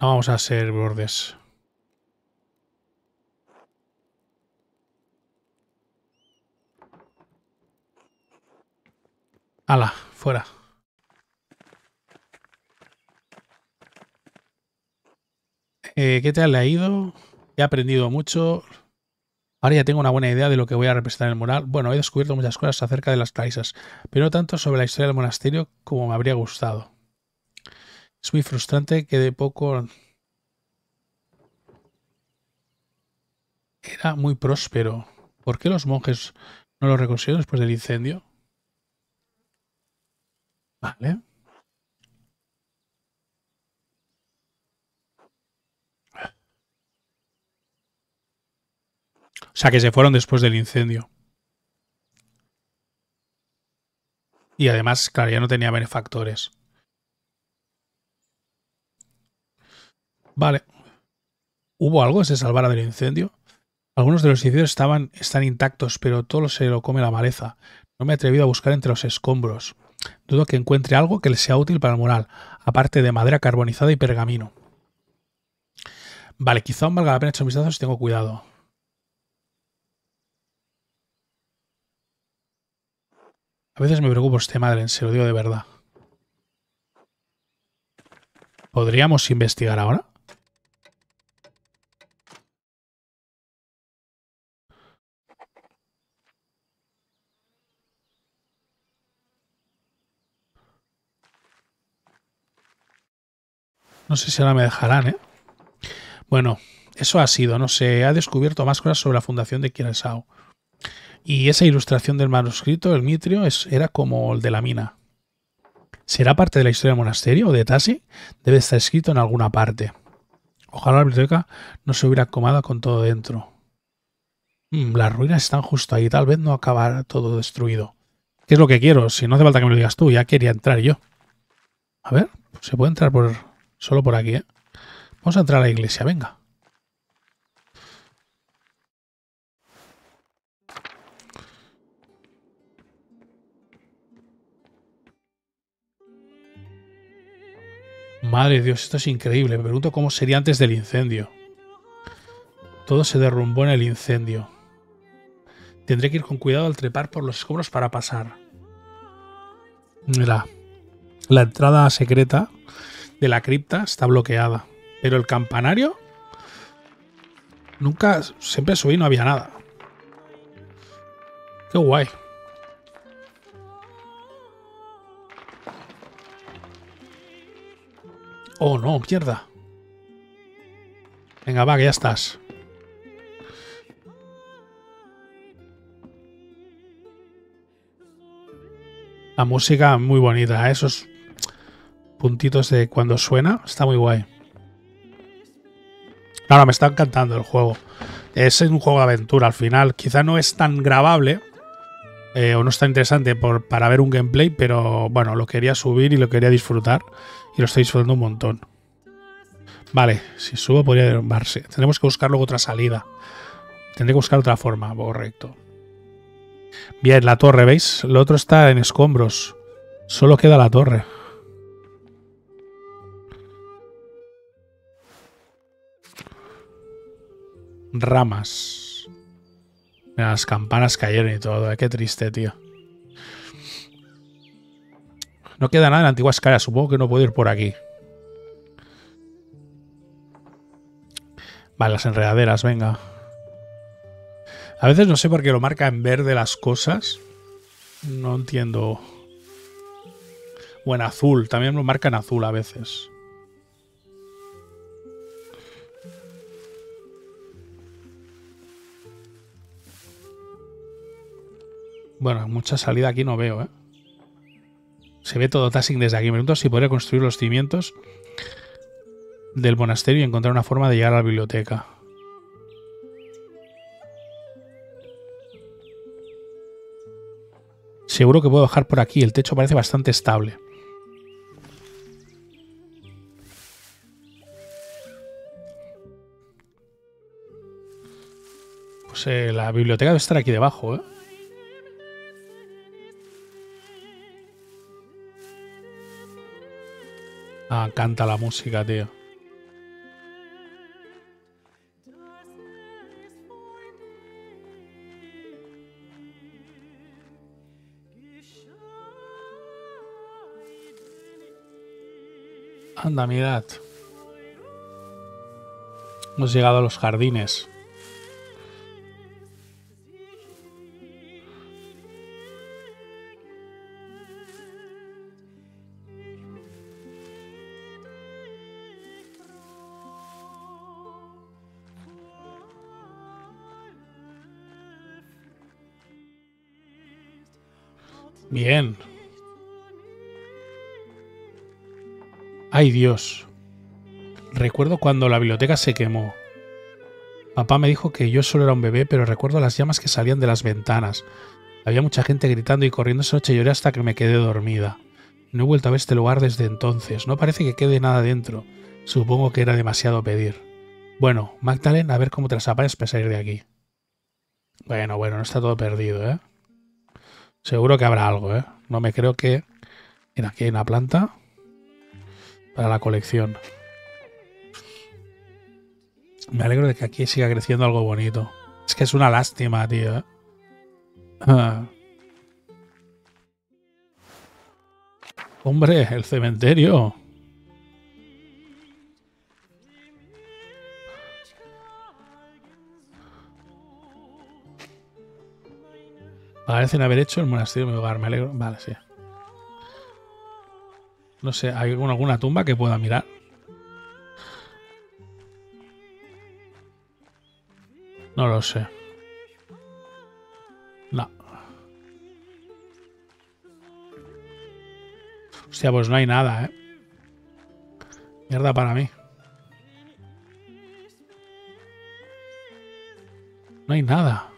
No ah, vamos a hacer bordes. ¡Hala! fuera. Eh, ¿Qué te le ha ido? He aprendido mucho. Ahora ya tengo una buena idea de lo que voy a representar en el mural. Bueno, he descubierto muchas cosas acerca de las clarisas, pero no tanto sobre la historia del monasterio como me habría gustado. Es muy frustrante que de poco... Era muy próspero. ¿Por qué los monjes no lo recogieron después del incendio? Vale. O sea, que se fueron después del incendio. Y además, claro, ya no tenía benefactores. Vale. ¿Hubo algo que se salvara del incendio? Algunos de los edificios estaban, están intactos, pero todo se lo come la maleza. No me he atrevido a buscar entre los escombros. Dudo que encuentre algo que le sea útil para el mural, aparte de madera carbonizada y pergamino. Vale, quizá valga la pena echar un vistazo si tengo cuidado. A veces me preocupo este madre, se lo digo de verdad. ¿Podríamos investigar ahora? No sé si ahora me dejarán, ¿eh? Bueno, eso ha sido, no se ha descubierto más cosas sobre la fundación de Kiresao. Y esa ilustración del manuscrito, el mitrio, es, era como el de la mina. ¿Será parte de la historia del monasterio o de Tasi? Debe estar escrito en alguna parte. Ojalá la biblioteca no se hubiera comado con todo dentro. Mm, las ruinas están justo ahí, tal vez no acabará todo destruido. ¿Qué es lo que quiero? Si no hace falta que me lo digas tú, ya quería entrar yo. A ver, pues se puede entrar por solo por aquí, ¿eh? Vamos a entrar a la iglesia, venga. Madre Dios, esto es increíble. Me pregunto cómo sería antes del incendio. Todo se derrumbó en el incendio. Tendré que ir con cuidado al trepar por los escombros para pasar. Mira, la entrada secreta de la cripta está bloqueada. Pero el campanario nunca, siempre subí, no había nada. Qué guay. Oh, no, mierda. Venga, va, que ya estás. La música muy bonita, ¿eh? esos puntitos de cuando suena, está muy guay. Claro, me está encantando el juego. Es un juego de aventura al final. Quizá no es tan grabable eh, o no es tan interesante por, para ver un gameplay, pero bueno, lo quería subir y lo quería disfrutar. Y lo estoy disfrutando un montón. Vale, si subo podría derrumbarse. Tenemos que buscar luego otra salida. Tendré que buscar otra forma, correcto. Bien, la torre, ¿veis? Lo otro está en escombros. Solo queda la torre. Ramas. Las campanas cayeron y todo. Qué triste, tío. No queda nada en la antigua escala. Supongo que no puedo ir por aquí. Vale, las enredaderas, venga. A veces no sé por qué lo marca en verde las cosas. No entiendo. O en azul. También lo marca en azul a veces. Bueno, mucha salida aquí no veo, ¿eh? Se ve todo Tassing desde aquí minutos si podría construir los cimientos del monasterio y encontrar una forma de llegar a la biblioteca. Seguro que puedo bajar por aquí, el techo parece bastante estable. Pues eh, la biblioteca debe estar aquí debajo, ¿eh? Ah, canta la música, tío. Anda, mirad. Hemos llegado a los jardines. Bien. Ay Dios. Recuerdo cuando la biblioteca se quemó. Papá me dijo que yo solo era un bebé, pero recuerdo las llamas que salían de las ventanas. Había mucha gente gritando y corriendo esa noche lloré hasta que me quedé dormida. No he vuelto a ver este lugar desde entonces. No parece que quede nada dentro. Supongo que era demasiado pedir. Bueno, Magdalena, a ver cómo te las apañas para salir de aquí. Bueno, bueno, no está todo perdido, ¿eh? Seguro que habrá algo, ¿eh? No me creo que... Mira, aquí hay una planta para la colección. Me alegro de que aquí siga creciendo algo bonito. Es que es una lástima, tío. ¿eh? Ah. Hombre, el cementerio. Parecen haber hecho el monasterio de mi hogar, me alegro. Vale, sí. No sé, ¿hay alguna, tumba que pueda mirar? No lo sé. No. Hostia, pues no hay nada, ¿eh? Mierda para mí. No hay nada.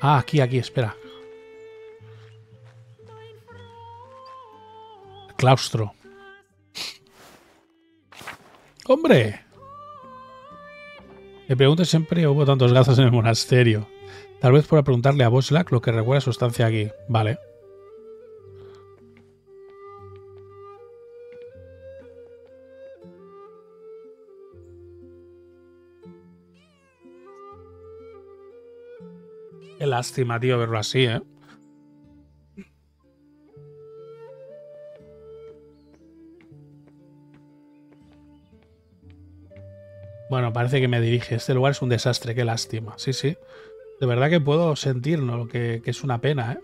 Ah, aquí, aquí, espera. Claustro. ¡Hombre! Me pregunto siempre hubo tantos gazos en el monasterio. Tal vez pueda preguntarle a Boslack lo que recuerda su estancia aquí. Vale. lástima, tío, verlo así, ¿eh? Bueno, parece que me dirige. Este lugar es un desastre, qué lástima. Sí, sí. De verdad que puedo sentir que, es una pena, ¿eh?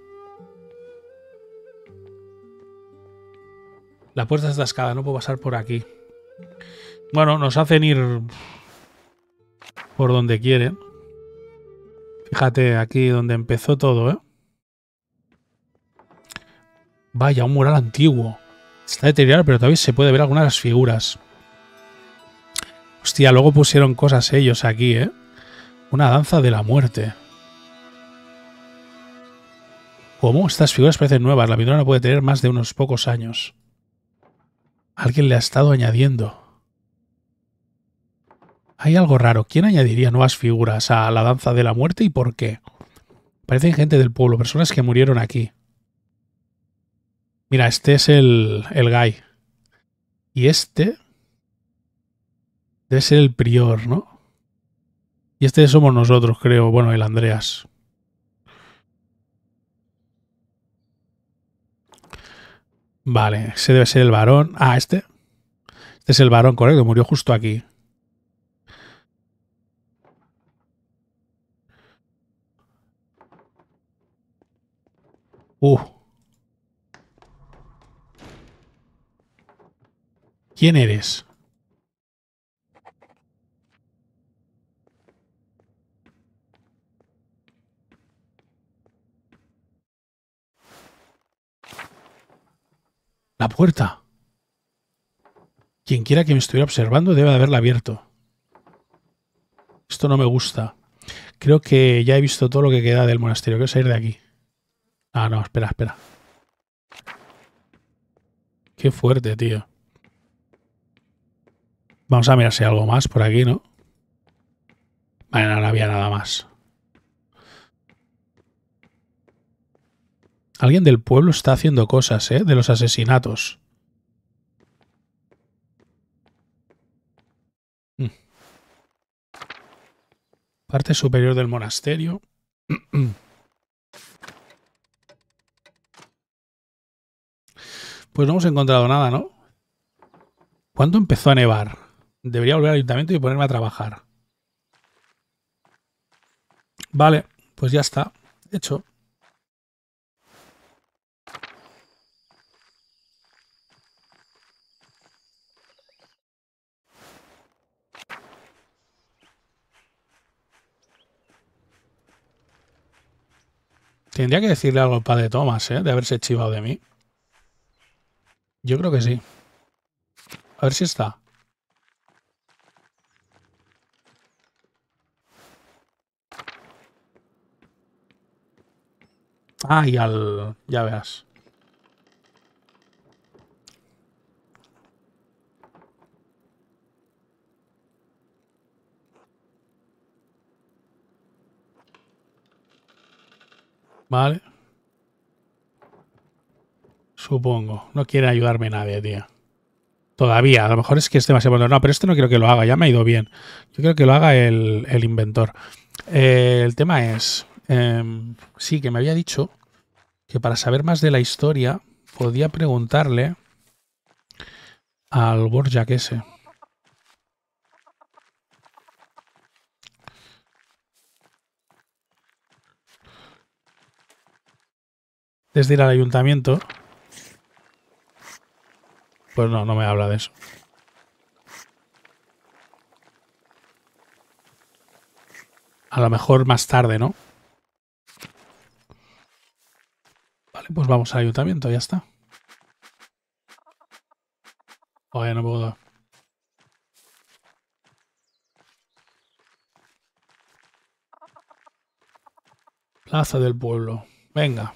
La puerta es escada, no puedo pasar por aquí. Bueno, nos hacen ir por donde quieren. Fíjate aquí donde empezó todo, ¿eh? Vaya, un mural antiguo. Está deteriorado, pero todavía se puede ver algunas figuras. Hostia, luego pusieron cosas ellos aquí, ¿eh? Una danza de la muerte. ¿Cómo? Estas figuras parecen nuevas. La pintura no puede tener más de unos pocos años. Alguien le ha estado añadiendo. Hay algo raro. ¿Quién añadiría nuevas figuras a la danza de la muerte y por qué? Parecen gente del pueblo, personas que murieron aquí. Mira, este es el, el guy. Y este debe ser el prior, ¿no? Y este somos nosotros, creo. Bueno, el Andreas. Vale, ese debe ser el varón. Ah, este. Este es el varón, correcto. Murió justo aquí. Uh. ¿Quién eres? La puerta. Quien quiera que me estuviera observando debe de haberla abierto. Esto no me gusta. Creo que ya he visto todo lo que queda del monasterio. Quiero salir de aquí. Ah, no, espera, espera. Qué fuerte, tío. Vamos a mirar si hay algo más por aquí, ¿no? Vale, no, había nada más. Alguien del pueblo está haciendo cosas, ¿eh? De los asesinatos. Mm. Parte superior del monasterio. Pues no hemos encontrado nada, ¿no? ¿Cuándo empezó a nevar? Debería volver al ayuntamiento y ponerme a trabajar. Vale, pues ya está. Hecho. Tendría que decirle algo al padre Thomas, ¿eh? De haberse chivado de mí. Yo creo que sí. A ver si está. Ah, y al... ya verás. Vale. Supongo. No quiere ayudarme nadie, tío. Todavía. A lo mejor es que es demasiado... No, pero este no quiero que lo haga. Ya me ha ido bien. Yo creo que lo haga el, inventor. Eh, el tema es... Em, sí, que me había dicho que para saber más de la historia podía preguntarle al Borjak ese. Desde ir al ayuntamiento pues no, no me habla de eso. A lo mejor más tarde, ¿no? Vale, pues vamos al ayuntamiento, ya está. Oye, no puedo. Plaza del pueblo. Venga.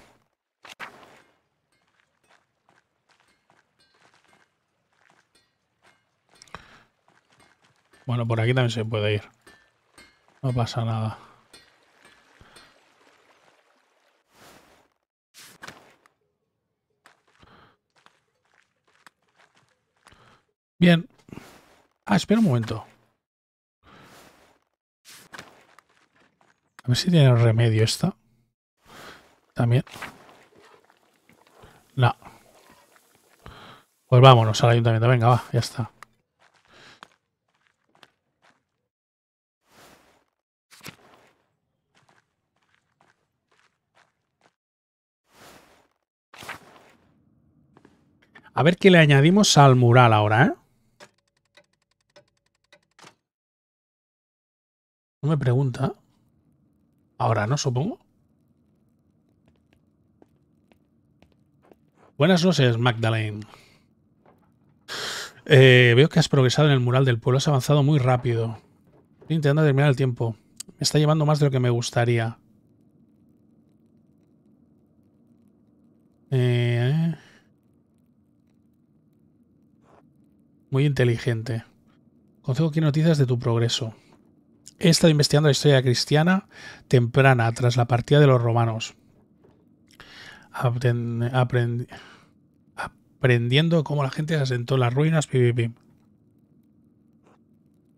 Bueno, por aquí también se puede ir. No pasa nada. Bien. Ah, espera un momento. A ver si tiene remedio esta. También. No. Pues vámonos al ayuntamiento. Venga, va, ya está. A ver qué le añadimos al mural ahora, ¿eh? No me pregunta. Ahora, ¿no? Supongo. Buenas noches, Magdalene. Eh, veo que has progresado en el mural del pueblo, has avanzado muy rápido. Estoy intentando terminar el tiempo. Me está llevando más de lo que me gustaría. Eh, eh. Muy inteligente. Concejo aquí noticias de tu progreso. He estado investigando la historia cristiana temprana tras la partida de los romanos. aprendiendo cómo la gente se asentó en las ruinas.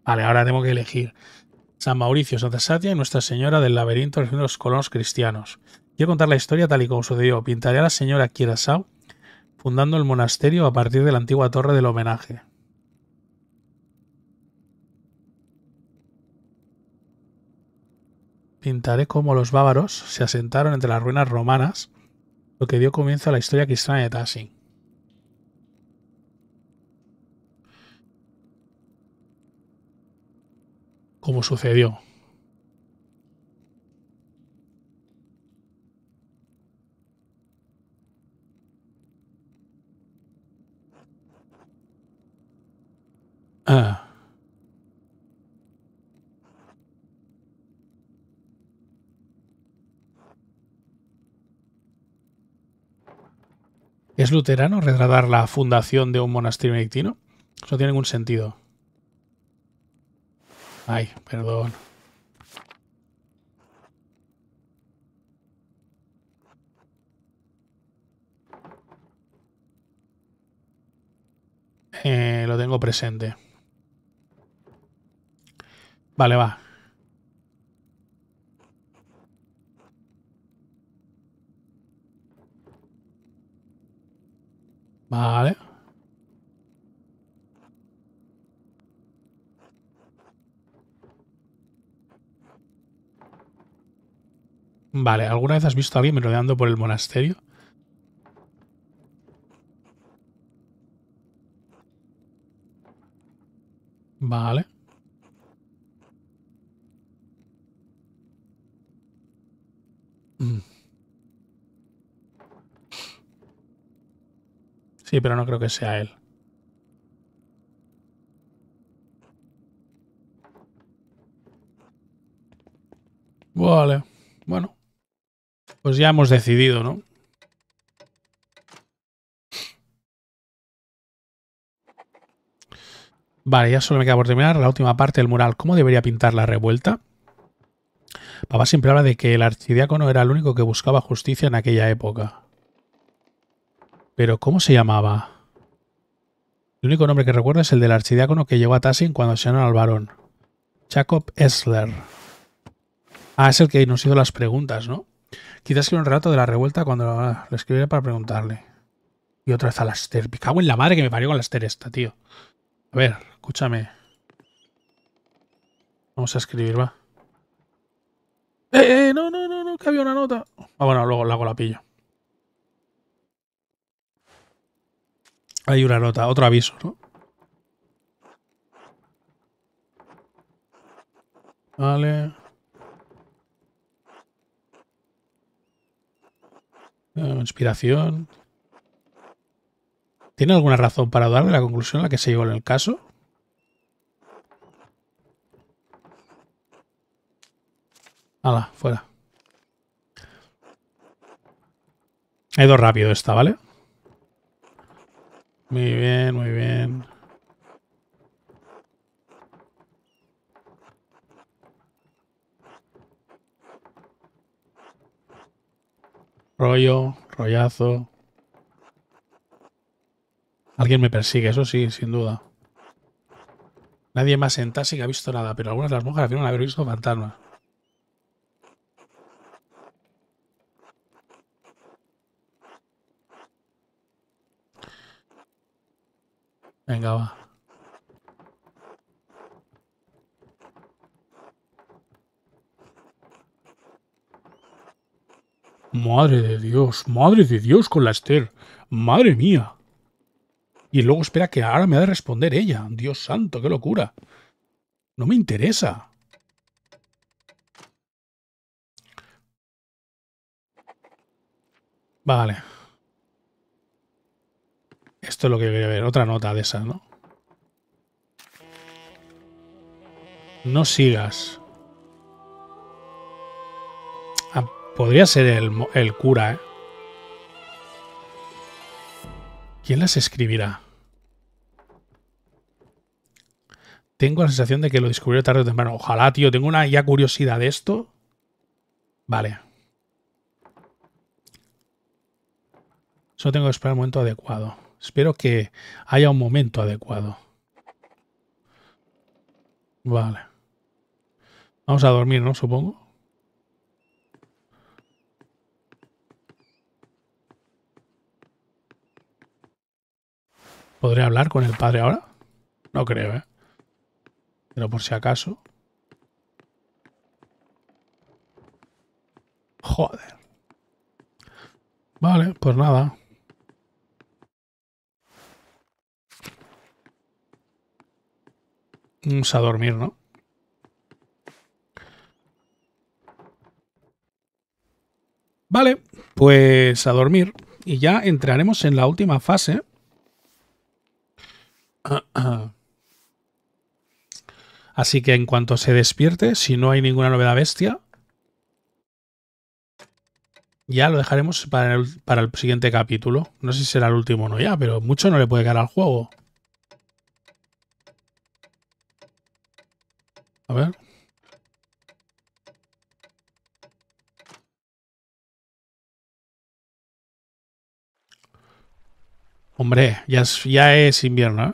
Vale, ahora tengo que elegir. San Mauricio, Santa Satia y Nuestra Señora del Laberinto de los colonos cristianos. Quiero contar la historia tal y como sucedió. Pintaré a la señora Kierasau fundando el monasterio a partir de la antigua torre del homenaje. pintaré cómo los bávaros se asentaron entre las ruinas romanas, lo que dio comienzo a la historia cristiana de Tassin. ¿Cómo sucedió. Ah. ¿Es luterano retratar la fundación de un monasterio benedictino? Eso no tiene ningún sentido. Ay, perdón. Eh, lo tengo presente. Vale, va. Vale. Vale, ¿alguna vez has visto a alguien rodeando por el monasterio? Vale. Mm. Sí, pero no creo que sea él. Vale. Bueno. Pues ya hemos decidido, ¿no? Vale, ya solo me queda por terminar la última parte del mural. ¿Cómo debería pintar la revuelta? Papá siempre habla de que el archidiácono era el único que buscaba justicia en aquella época. Pero ¿cómo se llamaba? El único nombre que recuerdo es el del archidiácono que llevó a Tassin cuando se al varón. Jacob Esler. Ah, es el que nos hizo las preguntas, ¿no? Quizás que un relato de la revuelta cuando lo escribiré para preguntarle. Y otra vez a Laster. Me cago en la madre que me parió con Laster esta, tío. A ver, escúchame. Vamos a escribir, va. ¡Eh, eh! No, no, no, no, que había una nota. Ah, bueno, luego, hago la pillo. Hay una nota, otro aviso, ¿no? Vale. Inspiración. Ah, ¿Tiene alguna razón para darle la conclusión a la que se llegó en el caso? Ala, fuera. He ido rápido esta, ¿vale? Muy bien, muy bien. Rollo, rollazo. Alguien me persigue, eso sí, sin duda. Nadie más en si que ha visto nada, pero algunas de las mujeres afirman haber visto fantasmas. Venga, va. Madre de Dios, madre de Dios con la Esther. Madre mía. Y luego espera que ahora me ha de responder ella. Dios santo, qué locura. No me interesa. Vale. Esto es lo que yo quería ver, otra nota de esas, ¿no? No sigas. Ah, podría ser el, el cura, ¿eh? ¿Quién las escribirá? Tengo la sensación de que lo descubrió tarde o temprano. Ojalá, tío. Tengo una ya curiosidad de esto. Vale. Solo tengo que esperar el momento adecuado. Espero que haya un momento adecuado. Vale. Vamos a dormir, ¿no? Supongo. ¿Podré hablar con el padre ahora? No creo, ¿eh? Pero por si acaso. Joder. Vale, pues nada. Vamos a dormir, ¿no? Vale, pues a dormir. Y ya entraremos en la última fase. Así que en cuanto se despierte, si no hay ninguna novedad bestia, ya lo dejaremos para el, para el siguiente capítulo. No sé si será el último o no ya, pero mucho no le puede quedar al juego. ver. Hombre, ya es, ya es invierno, ¿eh?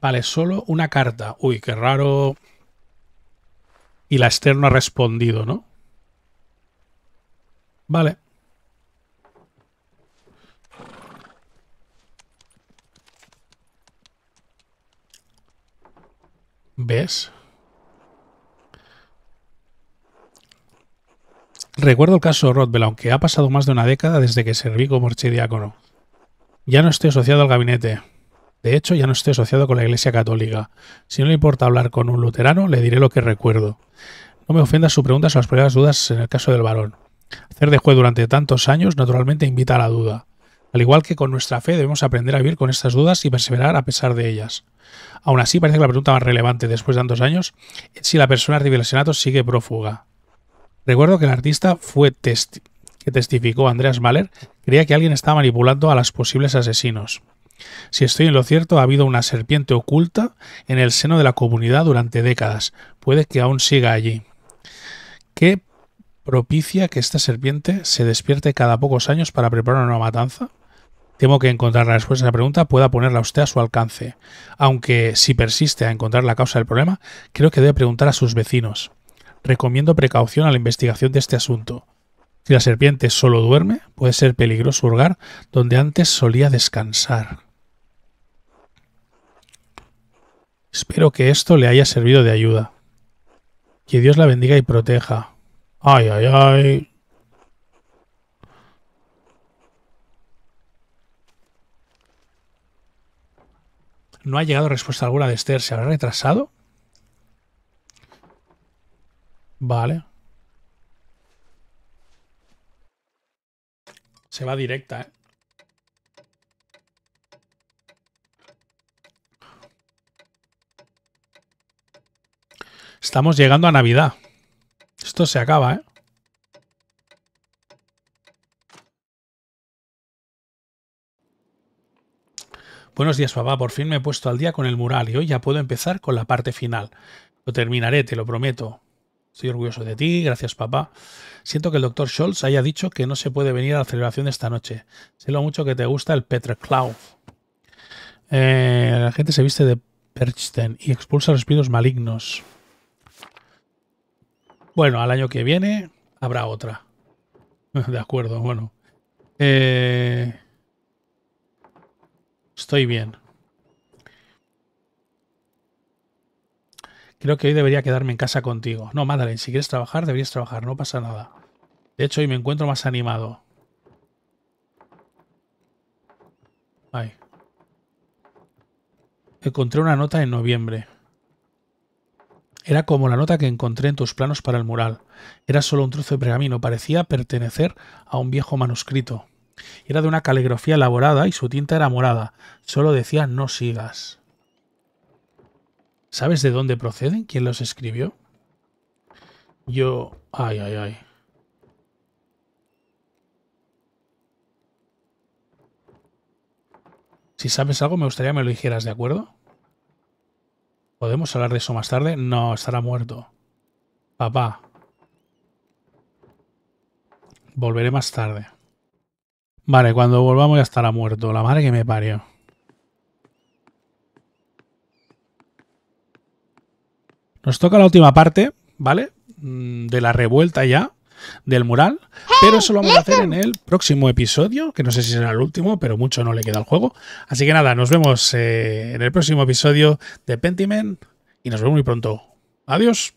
Vale, solo una carta. Uy, qué raro. Y la externa ha respondido, ¿no? Vale. ¿Ves? Recuerdo el caso Rothbell, aunque ha pasado más de una década desde que serví como archidiácono. Ya no estoy asociado al gabinete. De hecho, ya no estoy asociado con la Iglesia Católica. Si no le importa hablar con un luterano, le diré lo que recuerdo. No me ofenda su pregunta sobre las primeras dudas en el caso del varón. Hacer de juez durante tantos años naturalmente invita a la duda. Al igual que con nuestra fe debemos aprender a vivir con estas dudas y perseverar a pesar de ellas. Aún así parece que la pregunta más relevante después de tantos años es si la persona Senato sigue prófuga. Recuerdo que el artista fue que testificó Andreas Mahler creía que alguien estaba manipulando a los posibles asesinos. Si estoy en lo cierto, ha habido una serpiente oculta en el seno de la comunidad durante décadas. Puede que aún siga allí. ¿Qué propicia que esta serpiente se despierte cada pocos años para preparar una matanza? Temo que encontrar la respuesta a esa pregunta pueda ponerla usted a su alcance, aunque si persiste a encontrar la causa del problema, creo que debe preguntar a sus vecinos recomiendo precaución a la investigación de este asunto. Si la serpiente solo duerme, puede ser peligroso hurgar donde antes solía descansar. Espero que esto le haya servido de ayuda. Que Dios la bendiga y proteja. Ay, ay, ay. No ha llegado respuesta alguna de Esther. ¿Se habrá retrasado? Vale. Se va directa, ¿eh? Estamos llegando a Navidad. Esto se acaba, ¿eh? Buenos días, papá. Por fin me he puesto al día con el mural y hoy ya puedo empezar con la parte final. Lo terminaré, te lo prometo. Estoy orgulloso de ti, gracias papá. Siento que el doctor Scholz haya dicho que no se puede venir a la celebración de esta noche. Sé lo mucho que te gusta el Peter eh, la gente se viste de Perchten y expulsa los malignos. Bueno, al año que viene habrá otra. De acuerdo, bueno. Eh, estoy bien. Creo que hoy debería quedarme en casa contigo. No, Madeline, si quieres trabajar, deberías trabajar, no pasa nada. De hecho, hoy me encuentro más animado. Ay. Encontré una nota en noviembre. Era como la nota que encontré en tus planos para el mural. Era solo un trozo de pergamino, parecía pertenecer a un viejo manuscrito. Era de una caligrafía elaborada y su tinta era morada. Solo decía no sigas. ¿Sabes de dónde proceden? ¿Quién los escribió? Yo... Ay, ay, ay. Si sabes algo, me gustaría que me lo dijeras, ¿de acuerdo? ¿Podemos hablar de eso más tarde? No, estará muerto. Papá. Volveré más tarde. Vale, cuando volvamos ya estará muerto. La madre que me parió. Nos toca la última parte, ¿vale? Mm, de la revuelta ya, del mural, pero eso lo vamos a hacer en el próximo episodio, que no sé si será el último, pero mucho no le queda al juego. Así que nada, nos vemos eh, en el próximo episodio de Pentimen y nos vemos muy pronto. Adiós.